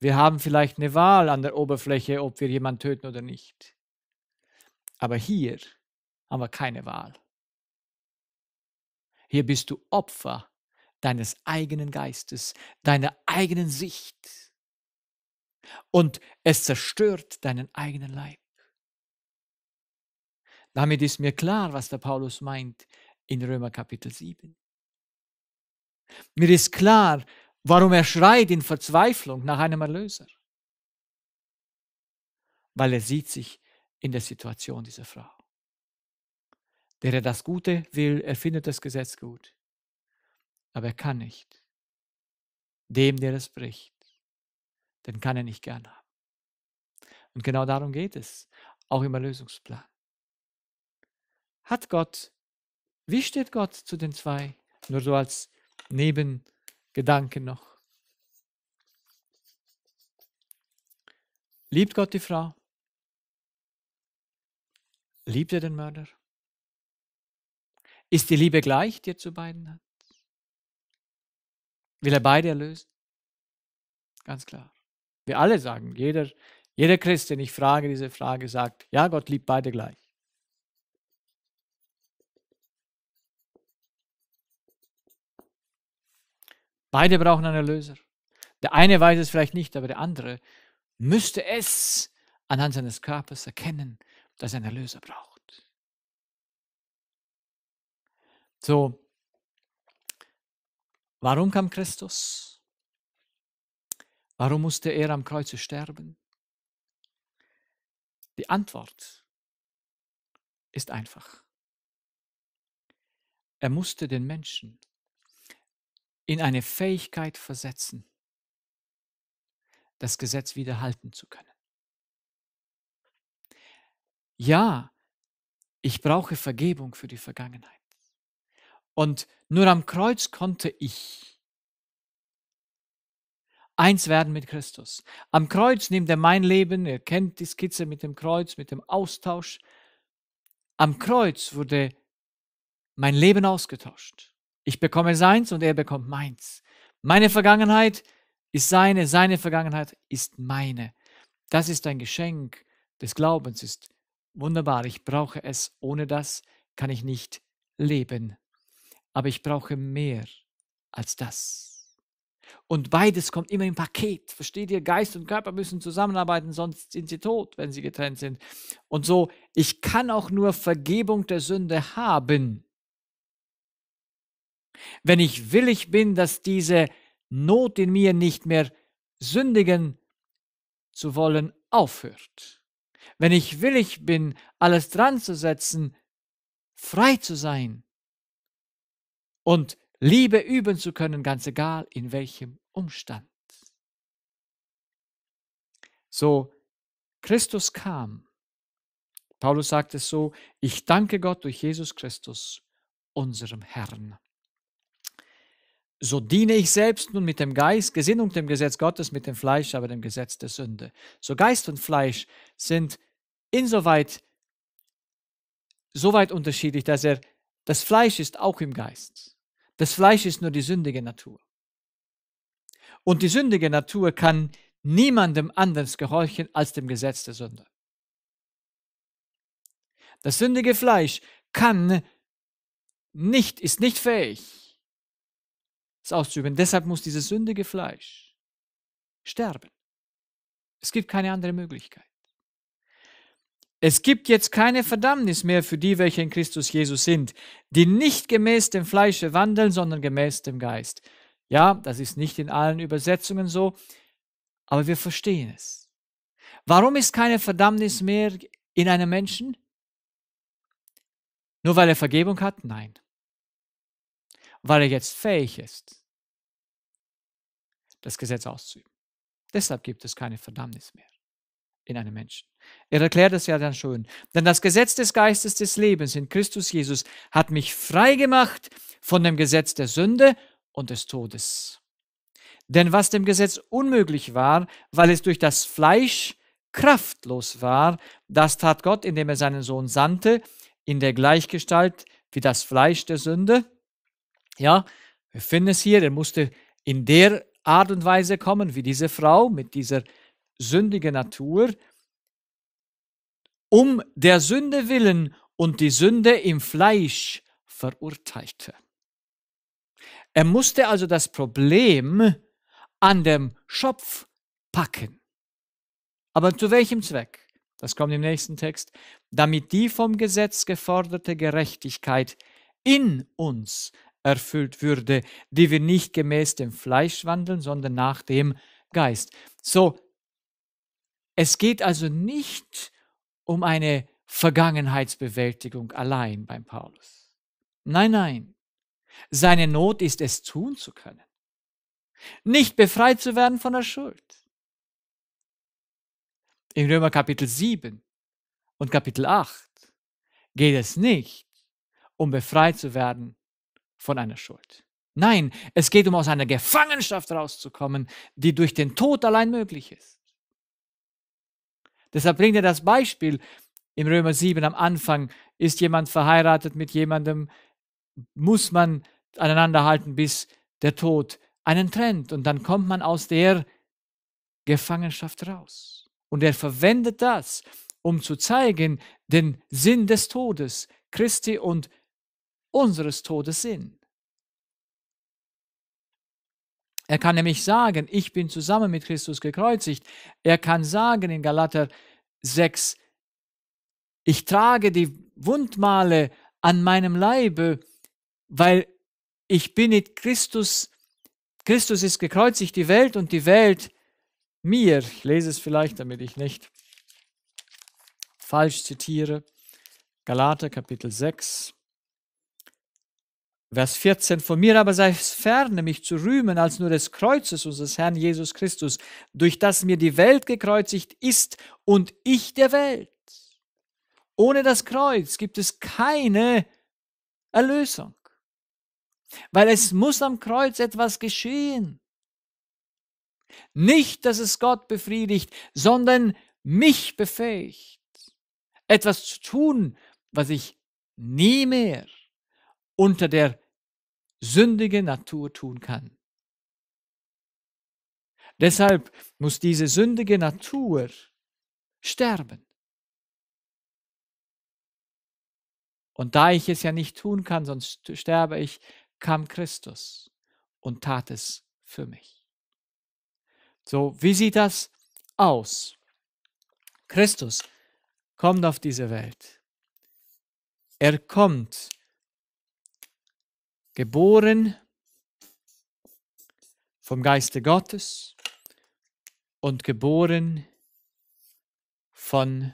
Wir haben vielleicht eine Wahl an der Oberfläche, ob wir jemanden töten oder nicht. Aber hier haben wir keine Wahl. Hier bist du Opfer deines eigenen Geistes, deiner eigenen Sicht. Und es zerstört deinen eigenen Leib. Damit ist mir klar, was der Paulus meint in Römer Kapitel 7. Mir ist klar, warum er schreit in Verzweiflung nach einem Erlöser. Weil er sieht sich in der Situation dieser Frau. Der der das Gute will, erfindet das Gesetz gut, aber er kann nicht. Dem, der es bricht, den kann er nicht gern haben. Und genau darum geht es, auch im Erlösungsplan. Hat Gott, wie steht Gott zu den zwei? Nur so als Nebengedanke noch. Liebt Gott die Frau? Liebt er den Mörder? Ist die Liebe gleich, die er zu beiden hat? Will er beide erlösen? Ganz klar. Wir alle sagen, jeder, jeder Christ, den ich frage, diese Frage sagt, ja, Gott liebt beide gleich. Beide brauchen einen Erlöser. Der eine weiß es vielleicht nicht, aber der andere müsste es anhand seines Körpers erkennen, das einen Erlöser braucht. So, warum kam Christus? Warum musste er am Kreuze sterben? Die Antwort ist einfach. Er musste den Menschen in eine Fähigkeit versetzen, das Gesetz wiederhalten zu können ja, ich brauche Vergebung für die Vergangenheit. Und nur am Kreuz konnte ich eins werden mit Christus. Am Kreuz nimmt er mein Leben, er kennt die Skizze mit dem Kreuz, mit dem Austausch. Am Kreuz wurde mein Leben ausgetauscht. Ich bekomme seins und er bekommt meins. Meine Vergangenheit ist seine, seine Vergangenheit ist meine. Das ist ein Geschenk des Glaubens, ist Wunderbar, ich brauche es. Ohne das kann ich nicht leben. Aber ich brauche mehr als das. Und beides kommt immer im Paket. Versteht ihr? Geist und Körper müssen zusammenarbeiten, sonst sind sie tot, wenn sie getrennt sind. Und so, ich kann auch nur Vergebung der Sünde haben, wenn ich willig bin, dass diese Not in mir nicht mehr sündigen zu wollen aufhört wenn ich willig bin, alles dran zu setzen, frei zu sein und Liebe üben zu können, ganz egal in welchem Umstand. So, Christus kam. Paulus sagt es so, ich danke Gott durch Jesus Christus, unserem Herrn. So diene ich selbst nun mit dem Geist, Gesinnung dem Gesetz Gottes, mit dem Fleisch aber dem Gesetz der Sünde. So Geist und Fleisch sind insoweit so weit unterschiedlich, dass er das Fleisch ist auch im Geist. Das Fleisch ist nur die sündige Natur. Und die sündige Natur kann niemandem anders gehorchen als dem Gesetz der Sünde. Das sündige Fleisch kann nicht, ist nicht fähig, es auszuüben. Deshalb muss dieses sündige Fleisch sterben. Es gibt keine andere Möglichkeit. Es gibt jetzt keine Verdammnis mehr für die, welche in Christus Jesus sind, die nicht gemäß dem Fleische wandeln, sondern gemäß dem Geist. Ja, das ist nicht in allen Übersetzungen so, aber wir verstehen es. Warum ist keine Verdammnis mehr in einem Menschen? Nur weil er Vergebung hat? Nein weil er jetzt fähig ist, das Gesetz auszuüben. Deshalb gibt es keine Verdammnis mehr in einem Menschen. Er erklärt es ja dann schön. Denn das Gesetz des Geistes des Lebens in Christus Jesus hat mich frei gemacht von dem Gesetz der Sünde und des Todes. Denn was dem Gesetz unmöglich war, weil es durch das Fleisch kraftlos war, das tat Gott, indem er seinen Sohn sandte, in der Gleichgestalt wie das Fleisch der Sünde, ja, wir finden es hier, er musste in der Art und Weise kommen wie diese Frau mit dieser sündigen Natur, um der Sünde willen und die Sünde im Fleisch verurteilte. Er musste also das Problem an dem Schopf packen. Aber zu welchem Zweck? Das kommt im nächsten Text. Damit die vom Gesetz geforderte Gerechtigkeit in uns erfüllt würde, die wir nicht gemäß dem Fleisch wandeln, sondern nach dem Geist. So, es geht also nicht um eine Vergangenheitsbewältigung allein beim Paulus. Nein, nein. Seine Not ist es tun zu können. Nicht befreit zu werden von der Schuld. In Römer Kapitel 7 und Kapitel 8 geht es nicht um befreit zu werden von einer Schuld. Nein, es geht um aus einer Gefangenschaft rauszukommen, die durch den Tod allein möglich ist. Deshalb bringt er das Beispiel im Römer 7 am Anfang, ist jemand verheiratet mit jemandem, muss man aneinander halten, bis der Tod einen trennt und dann kommt man aus der Gefangenschaft raus. Und er verwendet das, um zu zeigen den Sinn des Todes, Christi und Christi unseres Todes sind. Er kann nämlich sagen, ich bin zusammen mit Christus gekreuzigt. Er kann sagen in Galater 6, ich trage die Wundmale an meinem Leibe, weil ich bin mit Christus. Christus ist gekreuzigt, die Welt und die Welt mir. Ich lese es vielleicht, damit ich nicht falsch zitiere. Galater Kapitel 6. Vers 14, von mir aber sei es ferne, mich zu rühmen, als nur des Kreuzes unseres Herrn Jesus Christus, durch das mir die Welt gekreuzigt ist und ich der Welt. Ohne das Kreuz gibt es keine Erlösung, weil es muss am Kreuz etwas geschehen. Nicht, dass es Gott befriedigt, sondern mich befähigt, etwas zu tun, was ich nie mehr unter der sündige Natur tun kann. Deshalb muss diese sündige Natur sterben. Und da ich es ja nicht tun kann, sonst sterbe ich, kam Christus und tat es für mich. So, wie sieht das aus? Christus kommt auf diese Welt. Er kommt geboren vom Geiste Gottes und geboren von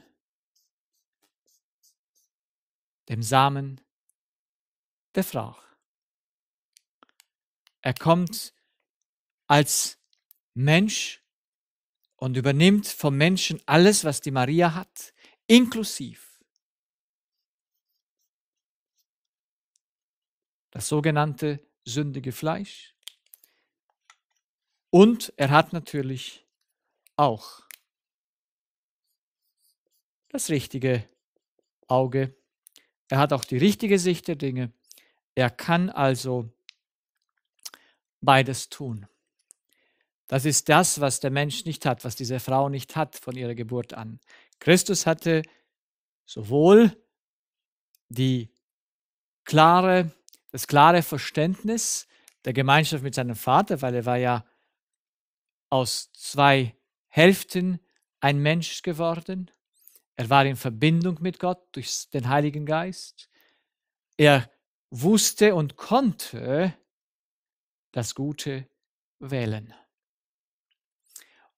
dem Samen der Frau. Er kommt als Mensch und übernimmt vom Menschen alles, was die Maria hat, inklusiv das sogenannte sündige Fleisch. Und er hat natürlich auch das richtige Auge. Er hat auch die richtige Sicht der Dinge. Er kann also beides tun. Das ist das, was der Mensch nicht hat, was diese Frau nicht hat von ihrer Geburt an. Christus hatte sowohl die klare das klare Verständnis der Gemeinschaft mit seinem Vater, weil er war ja aus zwei Hälften ein Mensch geworden. Er war in Verbindung mit Gott durch den Heiligen Geist. Er wusste und konnte das Gute wählen.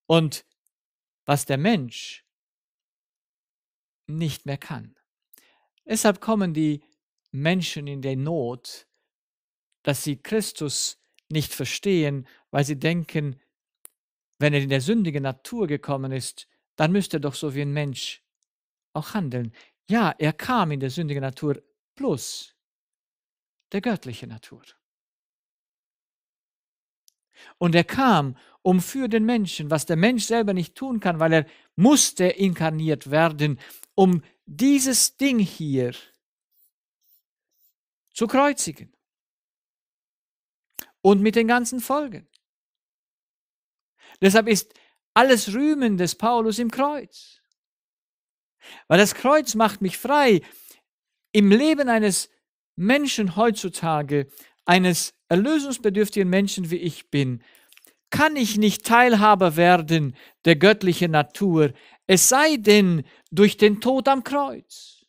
Und was der Mensch nicht mehr kann. Deshalb kommen die Menschen in der Not, dass sie Christus nicht verstehen, weil sie denken, wenn er in der sündigen Natur gekommen ist, dann müsste er doch so wie ein Mensch auch handeln. Ja, er kam in der sündigen Natur plus der göttlichen Natur. Und er kam, um für den Menschen, was der Mensch selber nicht tun kann, weil er musste inkarniert werden, um dieses Ding hier zu kreuzigen. Und mit den ganzen Folgen. Deshalb ist alles Rühmen des Paulus im Kreuz. Weil das Kreuz macht mich frei, im Leben eines Menschen heutzutage, eines erlösungsbedürftigen Menschen wie ich bin, kann ich nicht Teilhaber werden der göttlichen Natur, es sei denn durch den Tod am Kreuz.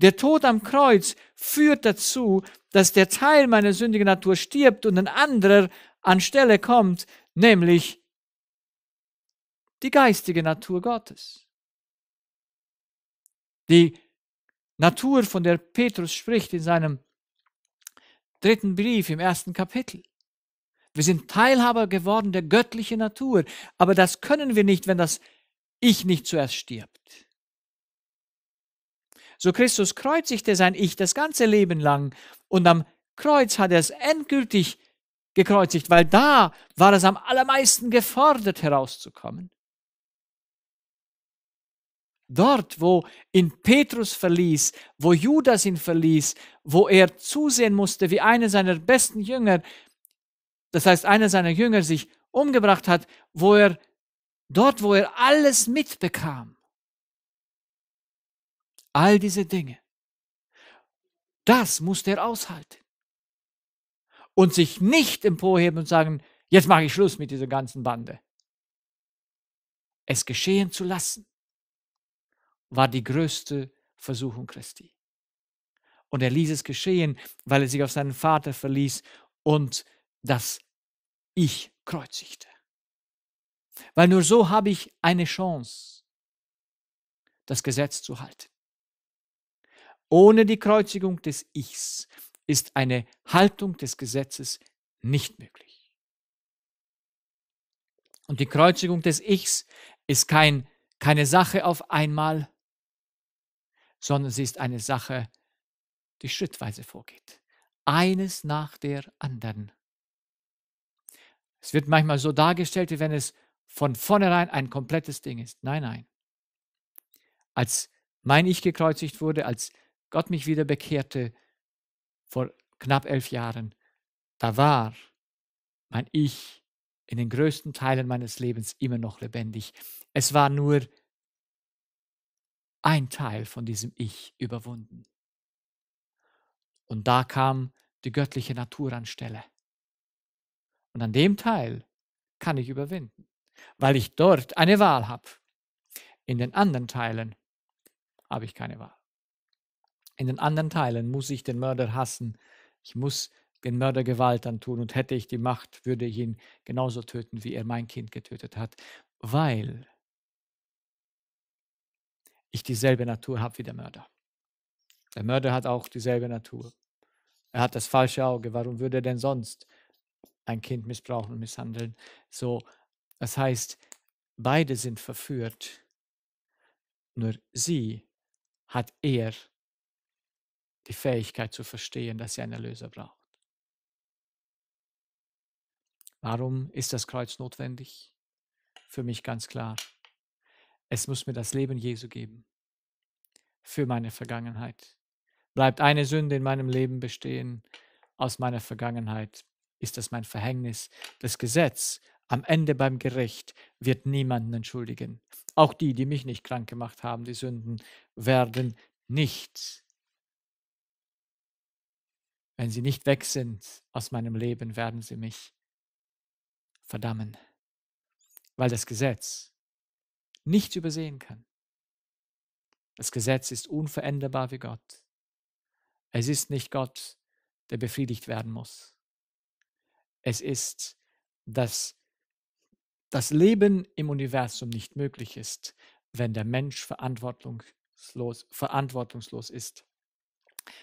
Der Tod am Kreuz führt dazu, dass der Teil meiner sündigen Natur stirbt und ein anderer anstelle kommt, nämlich die geistige Natur Gottes. Die Natur, von der Petrus spricht in seinem dritten Brief im ersten Kapitel. Wir sind Teilhaber geworden der göttlichen Natur, aber das können wir nicht, wenn das Ich nicht zuerst stirbt. So Christus kreuzigte sein Ich das ganze Leben lang und am Kreuz hat er es endgültig gekreuzigt, weil da war es am allermeisten gefordert herauszukommen. Dort, wo ihn Petrus verließ, wo Judas ihn verließ, wo er zusehen musste, wie einer seiner besten Jünger, das heißt einer seiner Jünger sich umgebracht hat, wo er dort, wo er alles mitbekam, All diese Dinge. Das musste er aushalten. Und sich nicht emporheben und sagen, jetzt mache ich Schluss mit dieser ganzen Bande. Es geschehen zu lassen, war die größte Versuchung Christi. Und er ließ es geschehen, weil er sich auf seinen Vater verließ und das Ich kreuzigte. Weil nur so habe ich eine Chance, das Gesetz zu halten. Ohne die Kreuzigung des Ichs ist eine Haltung des Gesetzes nicht möglich. Und die Kreuzigung des Ichs ist kein, keine Sache auf einmal, sondern sie ist eine Sache, die schrittweise vorgeht. Eines nach der anderen. Es wird manchmal so dargestellt, wie wenn es von vornherein ein komplettes Ding ist. Nein, nein. Als mein Ich gekreuzigt wurde, als Gott mich wieder bekehrte vor knapp elf Jahren, da war mein Ich in den größten Teilen meines Lebens immer noch lebendig. Es war nur ein Teil von diesem Ich überwunden. Und da kam die göttliche Natur anstelle. Und an dem Teil kann ich überwinden, weil ich dort eine Wahl habe. In den anderen Teilen habe ich keine Wahl. In den anderen Teilen muss ich den Mörder hassen. Ich muss den Mörder Gewalt antun und hätte ich die Macht, würde ich ihn genauso töten, wie er mein Kind getötet hat, weil ich dieselbe Natur habe wie der Mörder. Der Mörder hat auch dieselbe Natur. Er hat das falsche Auge. Warum würde er denn sonst ein Kind missbrauchen und misshandeln? So, das heißt, beide sind verführt. Nur sie hat er die Fähigkeit zu verstehen, dass sie einen Erlöser braucht. Warum ist das Kreuz notwendig? Für mich ganz klar. Es muss mir das Leben Jesu geben. Für meine Vergangenheit. Bleibt eine Sünde in meinem Leben bestehen aus meiner Vergangenheit, ist das mein Verhängnis. Das Gesetz am Ende beim Gericht wird niemanden entschuldigen. Auch die, die mich nicht krank gemacht haben, die Sünden, werden nicht wenn sie nicht weg sind aus meinem Leben, werden sie mich verdammen, weil das Gesetz nicht übersehen kann. Das Gesetz ist unveränderbar wie Gott. Es ist nicht Gott, der befriedigt werden muss. Es ist, dass das Leben im Universum nicht möglich ist, wenn der Mensch verantwortungslos, verantwortungslos ist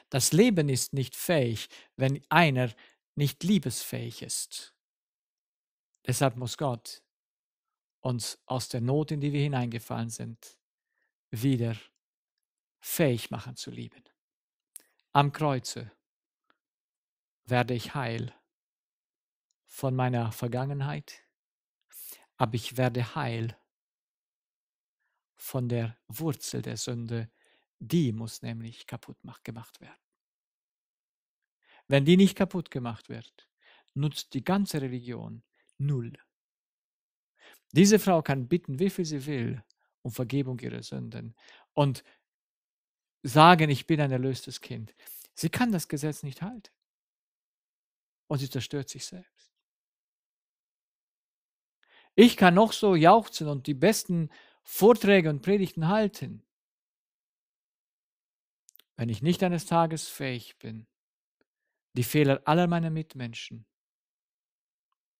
das Leben ist nicht fähig, wenn einer nicht liebesfähig ist. Deshalb muss Gott uns aus der Not, in die wir hineingefallen sind, wieder fähig machen zu lieben. Am Kreuze werde ich heil von meiner Vergangenheit, aber ich werde heil von der Wurzel der Sünde, die muss nämlich kaputt gemacht werden. Wenn die nicht kaputt gemacht wird, nutzt die ganze Religion null. Diese Frau kann bitten, wie viel sie will, um Vergebung ihrer Sünden und sagen, ich bin ein erlöstes Kind. Sie kann das Gesetz nicht halten. Und sie zerstört sich selbst. Ich kann noch so jauchzen und die besten Vorträge und Predigten halten wenn ich nicht eines Tages fähig bin, die Fehler aller meiner Mitmenschen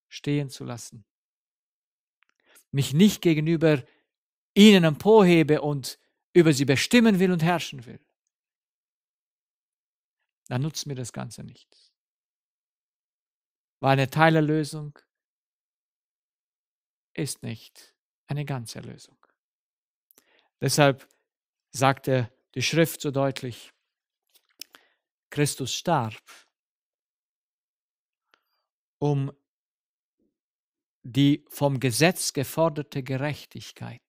stehen zu lassen, mich nicht gegenüber ihnen emporhebe und über sie bestimmen will und herrschen will, dann nutzt mir das Ganze nichts. Weil eine Teilerlösung ist nicht eine ganze Erlösung. Deshalb sagt er, die Schrift so deutlich. Christus starb, um die vom Gesetz geforderte Gerechtigkeit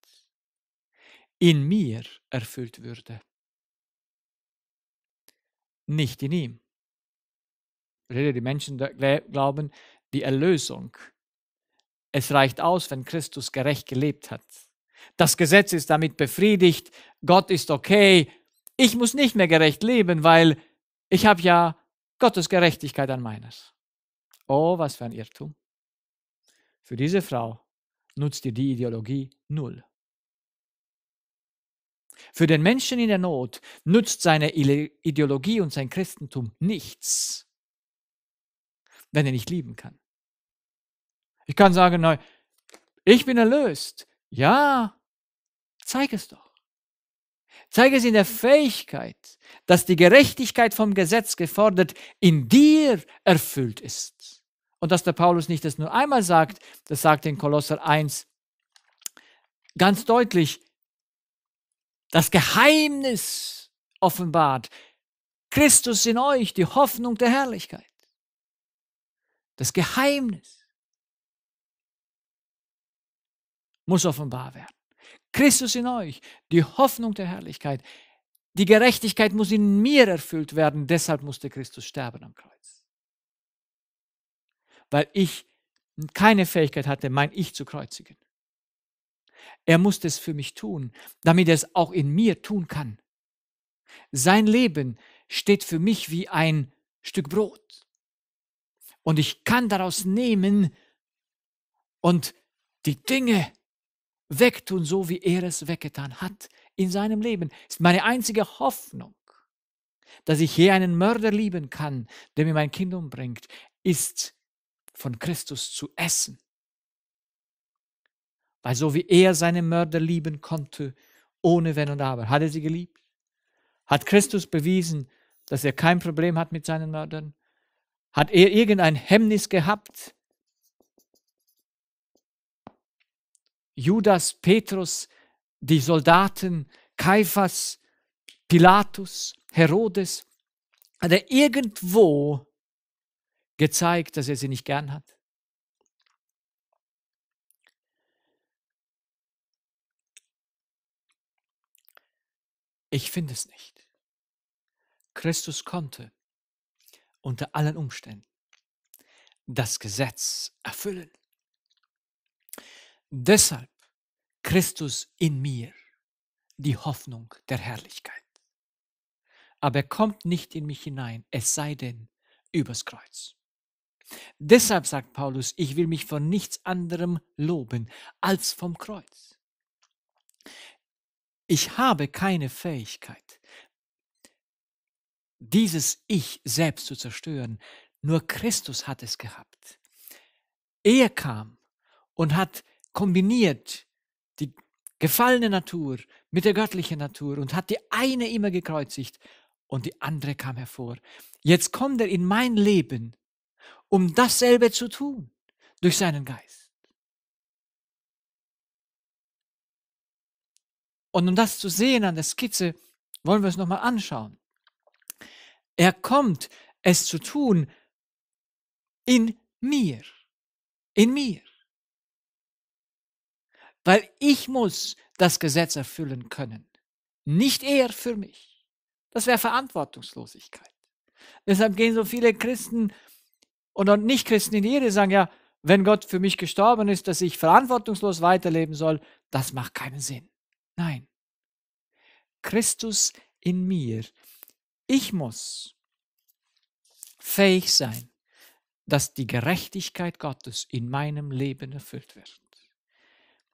in mir erfüllt würde, nicht in ihm. Die Menschen glauben, die Erlösung. Es reicht aus, wenn Christus gerecht gelebt hat das Gesetz ist damit befriedigt, Gott ist okay, ich muss nicht mehr gerecht leben, weil ich habe ja Gottes Gerechtigkeit an meines. Oh, was für ein Irrtum. Für diese Frau nutzte die Ideologie null. Für den Menschen in der Not nutzt seine Ideologie und sein Christentum nichts, wenn er nicht lieben kann. Ich kann sagen, nein, ich bin erlöst, ja, zeig es doch. Zeig es in der Fähigkeit, dass die Gerechtigkeit vom Gesetz gefordert in dir erfüllt ist. Und dass der Paulus nicht das nur einmal sagt, das sagt in Kolosser 1 ganz deutlich, das Geheimnis offenbart, Christus in euch, die Hoffnung der Herrlichkeit. Das Geheimnis. muss offenbar werden. Christus in euch, die Hoffnung der Herrlichkeit. Die Gerechtigkeit muss in mir erfüllt werden, deshalb musste Christus sterben am Kreuz. Weil ich keine Fähigkeit hatte, mein Ich zu kreuzigen. Er musste es für mich tun, damit er es auch in mir tun kann. Sein Leben steht für mich wie ein Stück Brot. Und ich kann daraus nehmen und die Dinge wegtun, so wie er es weggetan hat in seinem Leben. Das ist meine einzige Hoffnung, dass ich je einen Mörder lieben kann, der mir mein Kind umbringt, ist von Christus zu essen. Weil so wie er seine Mörder lieben konnte, ohne Wenn und Aber, hat er sie geliebt? Hat Christus bewiesen, dass er kein Problem hat mit seinen Mördern? Hat er irgendein Hemmnis gehabt, Judas, Petrus, die Soldaten, Kaiphas, Pilatus, Herodes, hat er irgendwo gezeigt, dass er sie nicht gern hat. Ich finde es nicht. Christus konnte unter allen Umständen das Gesetz erfüllen. Deshalb Christus in mir, die Hoffnung der Herrlichkeit. Aber er kommt nicht in mich hinein, es sei denn übers Kreuz. Deshalb sagt Paulus, ich will mich von nichts anderem loben als vom Kreuz. Ich habe keine Fähigkeit, dieses Ich selbst zu zerstören. Nur Christus hat es gehabt. Er kam und hat kombiniert die gefallene Natur mit der göttlichen Natur und hat die eine immer gekreuzigt und die andere kam hervor. Jetzt kommt er in mein Leben, um dasselbe zu tun durch seinen Geist. Und um das zu sehen an der Skizze, wollen wir es nochmal anschauen. Er kommt, es zu tun in mir, in mir weil ich muss das Gesetz erfüllen können. Nicht er für mich. Das wäre Verantwortungslosigkeit. Deshalb gehen so viele Christen und nicht Christen in die Irre, sagen ja, wenn Gott für mich gestorben ist, dass ich verantwortungslos weiterleben soll, das macht keinen Sinn. Nein. Christus in mir. Ich muss fähig sein, dass die Gerechtigkeit Gottes in meinem Leben erfüllt wird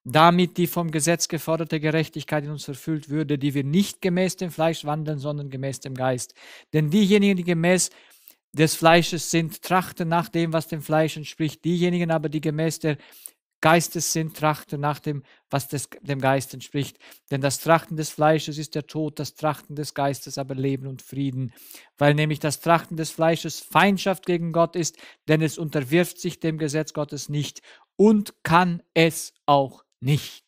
damit die vom Gesetz geforderte Gerechtigkeit in uns erfüllt würde, die wir nicht gemäß dem Fleisch wandeln, sondern gemäß dem Geist. Denn diejenigen, die gemäß des Fleisches sind, trachten nach dem, was dem Fleisch entspricht. Diejenigen aber, die gemäß der Geistes sind, trachten nach dem, was des, dem Geist entspricht. Denn das Trachten des Fleisches ist der Tod, das Trachten des Geistes aber Leben und Frieden. Weil nämlich das Trachten des Fleisches Feindschaft gegen Gott ist, denn es unterwirft sich dem Gesetz Gottes nicht und kann es auch nicht.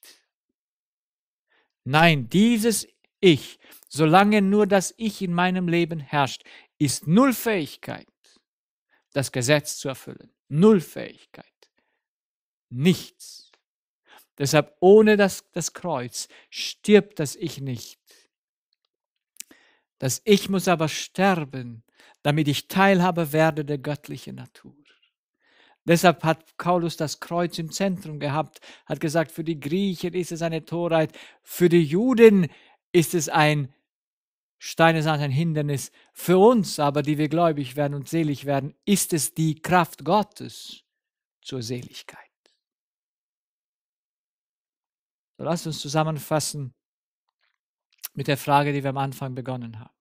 Nein, dieses Ich, solange nur das Ich in meinem Leben herrscht, ist null Fähigkeit, das Gesetz zu erfüllen. Null Fähigkeit. Nichts. Deshalb ohne das, das Kreuz stirbt das Ich nicht. Das Ich muss aber sterben, damit ich Teilhabe werde der göttlichen Natur. Deshalb hat Paulus das Kreuz im Zentrum gehabt, hat gesagt, für die Griechen ist es eine Torheit, für die Juden ist es ein Steine ist ein Hindernis. Für uns aber, die wir gläubig werden und selig werden, ist es die Kraft Gottes zur Seligkeit. So lasst uns zusammenfassen mit der Frage, die wir am Anfang begonnen haben.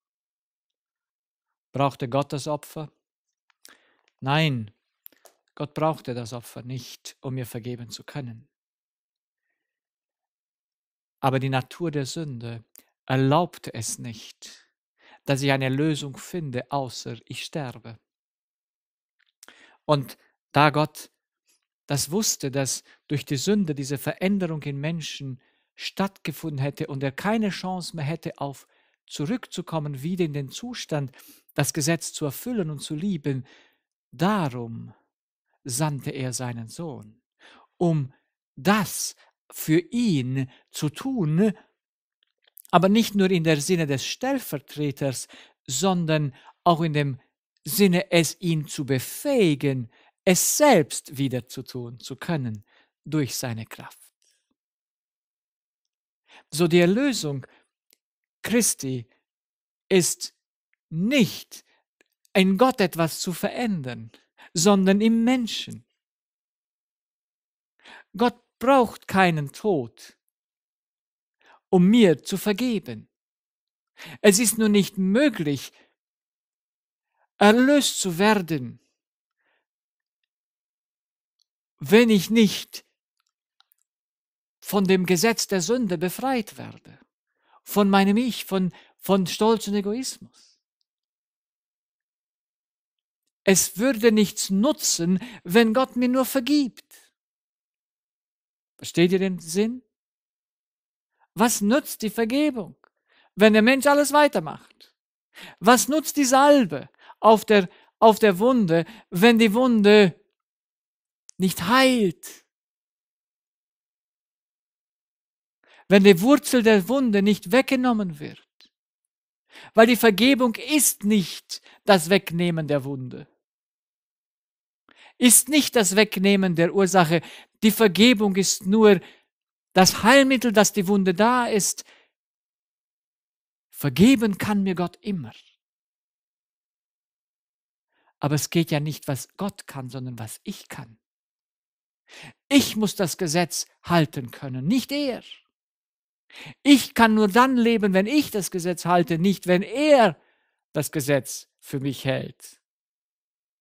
Brauchte Gott das Opfer? Nein, Gott brauchte das Opfer nicht, um mir vergeben zu können. Aber die Natur der Sünde erlaubte es nicht, dass ich eine Lösung finde, außer ich sterbe. Und da Gott das wusste, dass durch die Sünde diese Veränderung in Menschen stattgefunden hätte und er keine Chance mehr hätte, auf zurückzukommen, wieder in den Zustand, das Gesetz zu erfüllen und zu lieben, darum sandte er seinen Sohn, um das für ihn zu tun, aber nicht nur in der Sinne des Stellvertreters, sondern auch in dem Sinne, es ihn zu befähigen, es selbst wieder zu tun zu können durch seine Kraft. So die Erlösung Christi ist nicht in Gott etwas zu verändern, sondern im Menschen. Gott braucht keinen Tod, um mir zu vergeben. Es ist nur nicht möglich, erlöst zu werden, wenn ich nicht von dem Gesetz der Sünde befreit werde, von meinem Ich, von, von Stolz und Egoismus es würde nichts nutzen, wenn Gott mir nur vergibt. Versteht ihr den Sinn? Was nützt die Vergebung, wenn der Mensch alles weitermacht? Was nutzt die Salbe auf der, auf der Wunde, wenn die Wunde nicht heilt? Wenn die Wurzel der Wunde nicht weggenommen wird? Weil die Vergebung ist nicht das Wegnehmen der Wunde ist nicht das Wegnehmen der Ursache. Die Vergebung ist nur das Heilmittel, dass die Wunde da ist. Vergeben kann mir Gott immer. Aber es geht ja nicht, was Gott kann, sondern was ich kann. Ich muss das Gesetz halten können, nicht er. Ich kann nur dann leben, wenn ich das Gesetz halte, nicht wenn er das Gesetz für mich hält.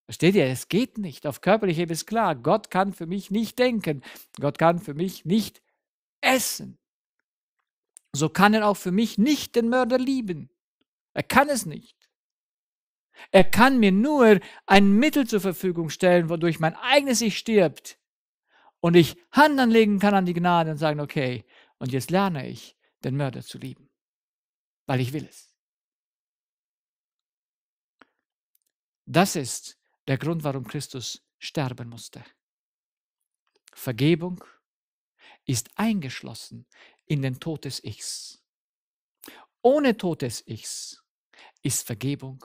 Versteht ihr? Es geht nicht. Auf körperlicher Ebene ist klar. Gott kann für mich nicht denken. Gott kann für mich nicht essen. So kann er auch für mich nicht den Mörder lieben. Er kann es nicht. Er kann mir nur ein Mittel zur Verfügung stellen, wodurch mein eigenes Ich stirbt und ich Hand anlegen kann an die Gnade und sagen, okay, und jetzt lerne ich, den Mörder zu lieben, weil ich will es. Das ist der Grund, warum Christus sterben musste. Vergebung ist eingeschlossen in den Tod des Ichs. Ohne Tod des Ichs ist Vergebung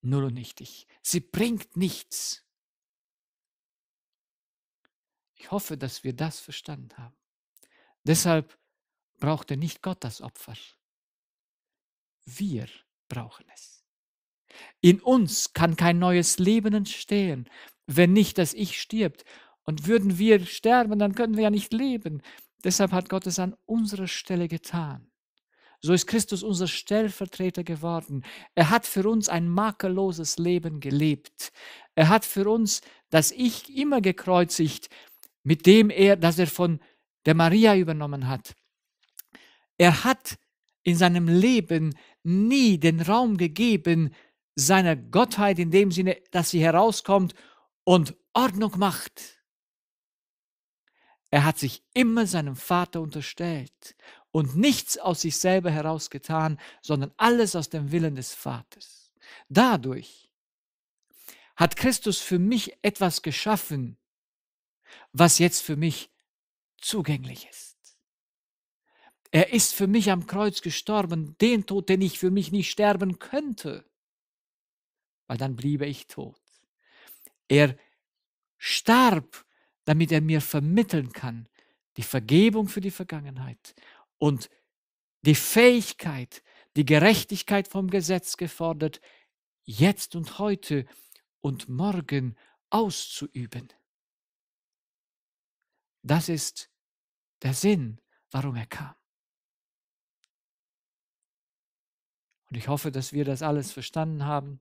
null und nichtig. Sie bringt nichts. Ich hoffe, dass wir das verstanden haben. Deshalb brauchte nicht Gott das Opfer. Wir brauchen es. In uns kann kein neues Leben entstehen, wenn nicht das Ich stirbt. Und würden wir sterben, dann können wir ja nicht leben. Deshalb hat Gott es an unserer Stelle getan. So ist Christus unser Stellvertreter geworden. Er hat für uns ein makelloses Leben gelebt. Er hat für uns das Ich immer gekreuzigt, mit dem er, das er von der Maria übernommen hat. Er hat in seinem Leben nie den Raum gegeben seiner Gottheit in dem Sinne, dass sie herauskommt und Ordnung macht. Er hat sich immer seinem Vater unterstellt und nichts aus sich selber herausgetan, sondern alles aus dem Willen des Vaters. Dadurch hat Christus für mich etwas geschaffen, was jetzt für mich zugänglich ist. Er ist für mich am Kreuz gestorben, den Tod, den ich für mich nicht sterben könnte weil dann bliebe ich tot. Er starb, damit er mir vermitteln kann, die Vergebung für die Vergangenheit und die Fähigkeit, die Gerechtigkeit vom Gesetz gefordert, jetzt und heute und morgen auszuüben. Das ist der Sinn, warum er kam. Und ich hoffe, dass wir das alles verstanden haben.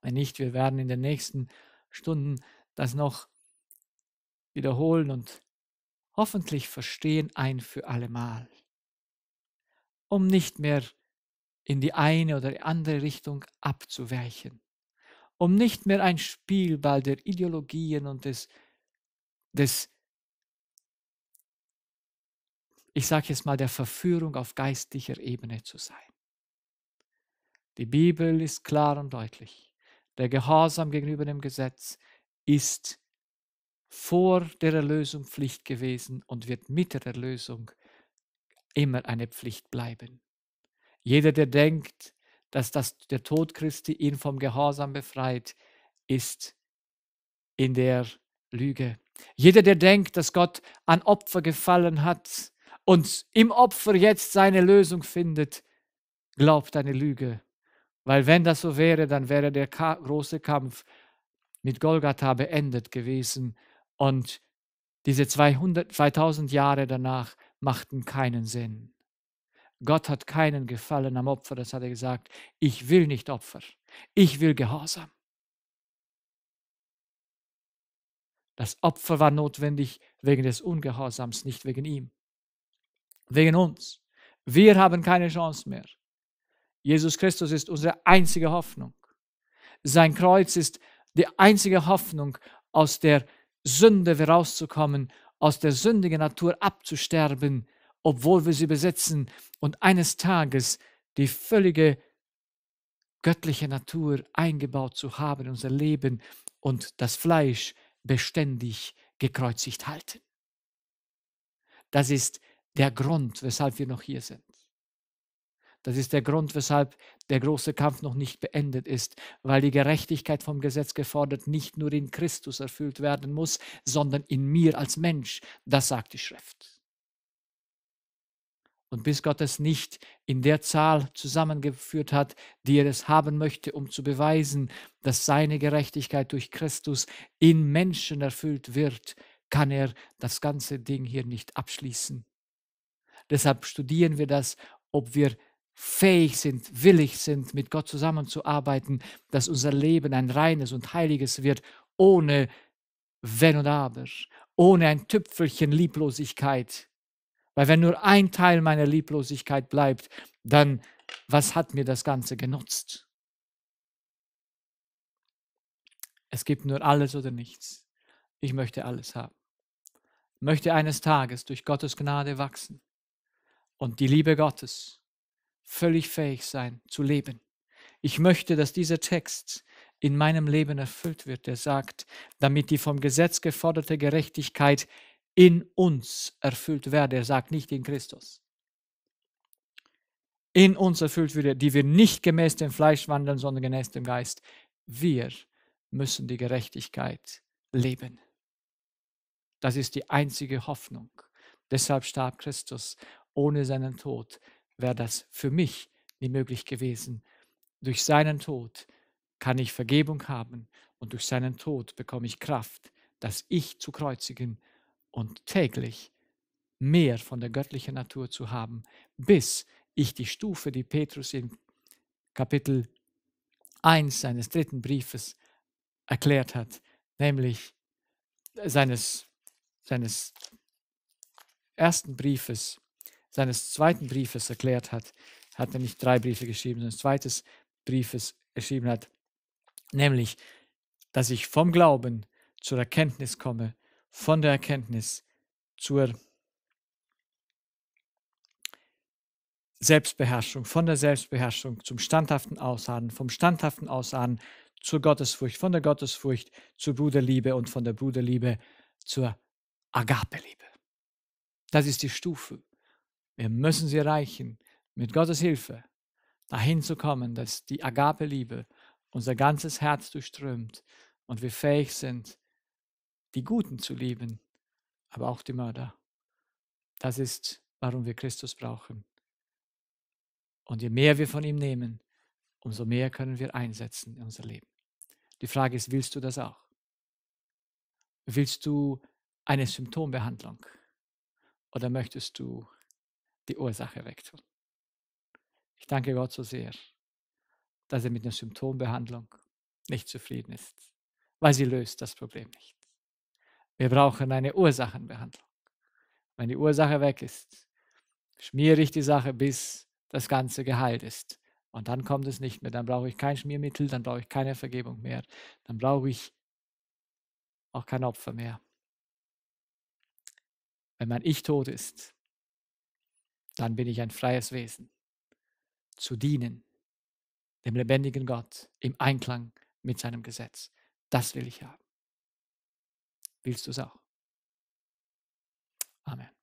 Wenn nicht, wir werden in den nächsten Stunden das noch wiederholen und hoffentlich verstehen ein für allemal, um nicht mehr in die eine oder die andere Richtung abzuweichen, um nicht mehr ein Spielball der Ideologien und des, des ich sage jetzt mal, der Verführung auf geistlicher Ebene zu sein. Die Bibel ist klar und deutlich. Der Gehorsam gegenüber dem Gesetz ist vor der Erlösung Pflicht gewesen und wird mit der Erlösung immer eine Pflicht bleiben. Jeder, der denkt, dass das, der Tod Christi ihn vom Gehorsam befreit, ist in der Lüge. Jeder, der denkt, dass Gott an Opfer gefallen hat und im Opfer jetzt seine Lösung findet, glaubt eine Lüge weil wenn das so wäre, dann wäre der Ka große Kampf mit Golgatha beendet gewesen und diese 200, 2000 Jahre danach machten keinen Sinn. Gott hat keinen Gefallen am Opfer, das hat er gesagt. Ich will nicht Opfer, ich will Gehorsam. Das Opfer war notwendig wegen des Ungehorsams, nicht wegen ihm, wegen uns. Wir haben keine Chance mehr. Jesus Christus ist unsere einzige Hoffnung. Sein Kreuz ist die einzige Hoffnung, aus der Sünde herauszukommen, aus der sündigen Natur abzusterben, obwohl wir sie besitzen und eines Tages die völlige göttliche Natur eingebaut zu haben in unser Leben und das Fleisch beständig gekreuzigt halten. Das ist der Grund, weshalb wir noch hier sind. Das ist der Grund, weshalb der große Kampf noch nicht beendet ist, weil die Gerechtigkeit vom Gesetz gefordert nicht nur in Christus erfüllt werden muss, sondern in mir als Mensch. Das sagt die Schrift. Und bis Gott es nicht in der Zahl zusammengeführt hat, die er es haben möchte, um zu beweisen, dass seine Gerechtigkeit durch Christus in Menschen erfüllt wird, kann er das ganze Ding hier nicht abschließen. Deshalb studieren wir das, ob wir fähig sind, willig sind, mit Gott zusammenzuarbeiten, dass unser Leben ein reines und heiliges wird, ohne Wenn und Aber, ohne ein Tüpfelchen Lieblosigkeit. Weil wenn nur ein Teil meiner Lieblosigkeit bleibt, dann was hat mir das Ganze genutzt? Es gibt nur alles oder nichts. Ich möchte alles haben. möchte eines Tages durch Gottes Gnade wachsen und die Liebe Gottes völlig fähig sein zu leben. Ich möchte, dass dieser Text in meinem Leben erfüllt wird, der sagt, damit die vom Gesetz geforderte Gerechtigkeit in uns erfüllt werde. Er sagt nicht in Christus. In uns erfüllt würde, die wir nicht gemäß dem Fleisch wandeln, sondern gemäß dem Geist. Wir müssen die Gerechtigkeit leben. Das ist die einzige Hoffnung. Deshalb starb Christus ohne seinen Tod wäre das für mich nie möglich gewesen. Durch seinen Tod kann ich Vergebung haben und durch seinen Tod bekomme ich Kraft, das Ich zu kreuzigen und täglich mehr von der göttlichen Natur zu haben, bis ich die Stufe, die Petrus in Kapitel 1 seines dritten Briefes erklärt hat, nämlich äh, seines, seines ersten Briefes, seines zweiten Briefes erklärt hat. hat Er nicht drei Briefe geschrieben, seines zweites Briefes geschrieben hat, nämlich, dass ich vom Glauben zur Erkenntnis komme, von der Erkenntnis zur Selbstbeherrschung, von der Selbstbeherrschung zum standhaften Ausharren, vom standhaften Ausharren zur Gottesfurcht, von der Gottesfurcht zur Bruderliebe und von der Bruderliebe zur Agape-Liebe. Das ist die Stufe, wir müssen sie erreichen, mit Gottes Hilfe dahin zu kommen, dass die Agape-Liebe unser ganzes Herz durchströmt und wir fähig sind, die Guten zu lieben, aber auch die Mörder. Das ist, warum wir Christus brauchen. Und je mehr wir von ihm nehmen, umso mehr können wir einsetzen in unser Leben. Die Frage ist, willst du das auch? Willst du eine Symptombehandlung? Oder möchtest du die Ursache wegtun. Ich danke Gott so sehr, dass er mit einer Symptombehandlung nicht zufrieden ist, weil sie löst das Problem nicht. Wir brauchen eine Ursachenbehandlung. Wenn die Ursache weg ist, schmiere ich die Sache, bis das Ganze geheilt ist. Und dann kommt es nicht mehr. Dann brauche ich kein Schmiermittel, dann brauche ich keine Vergebung mehr. Dann brauche ich auch kein Opfer mehr. Wenn mein Ich tot ist, dann bin ich ein freies Wesen, zu dienen, dem lebendigen Gott im Einklang mit seinem Gesetz. Das will ich haben. Willst du es auch? Amen.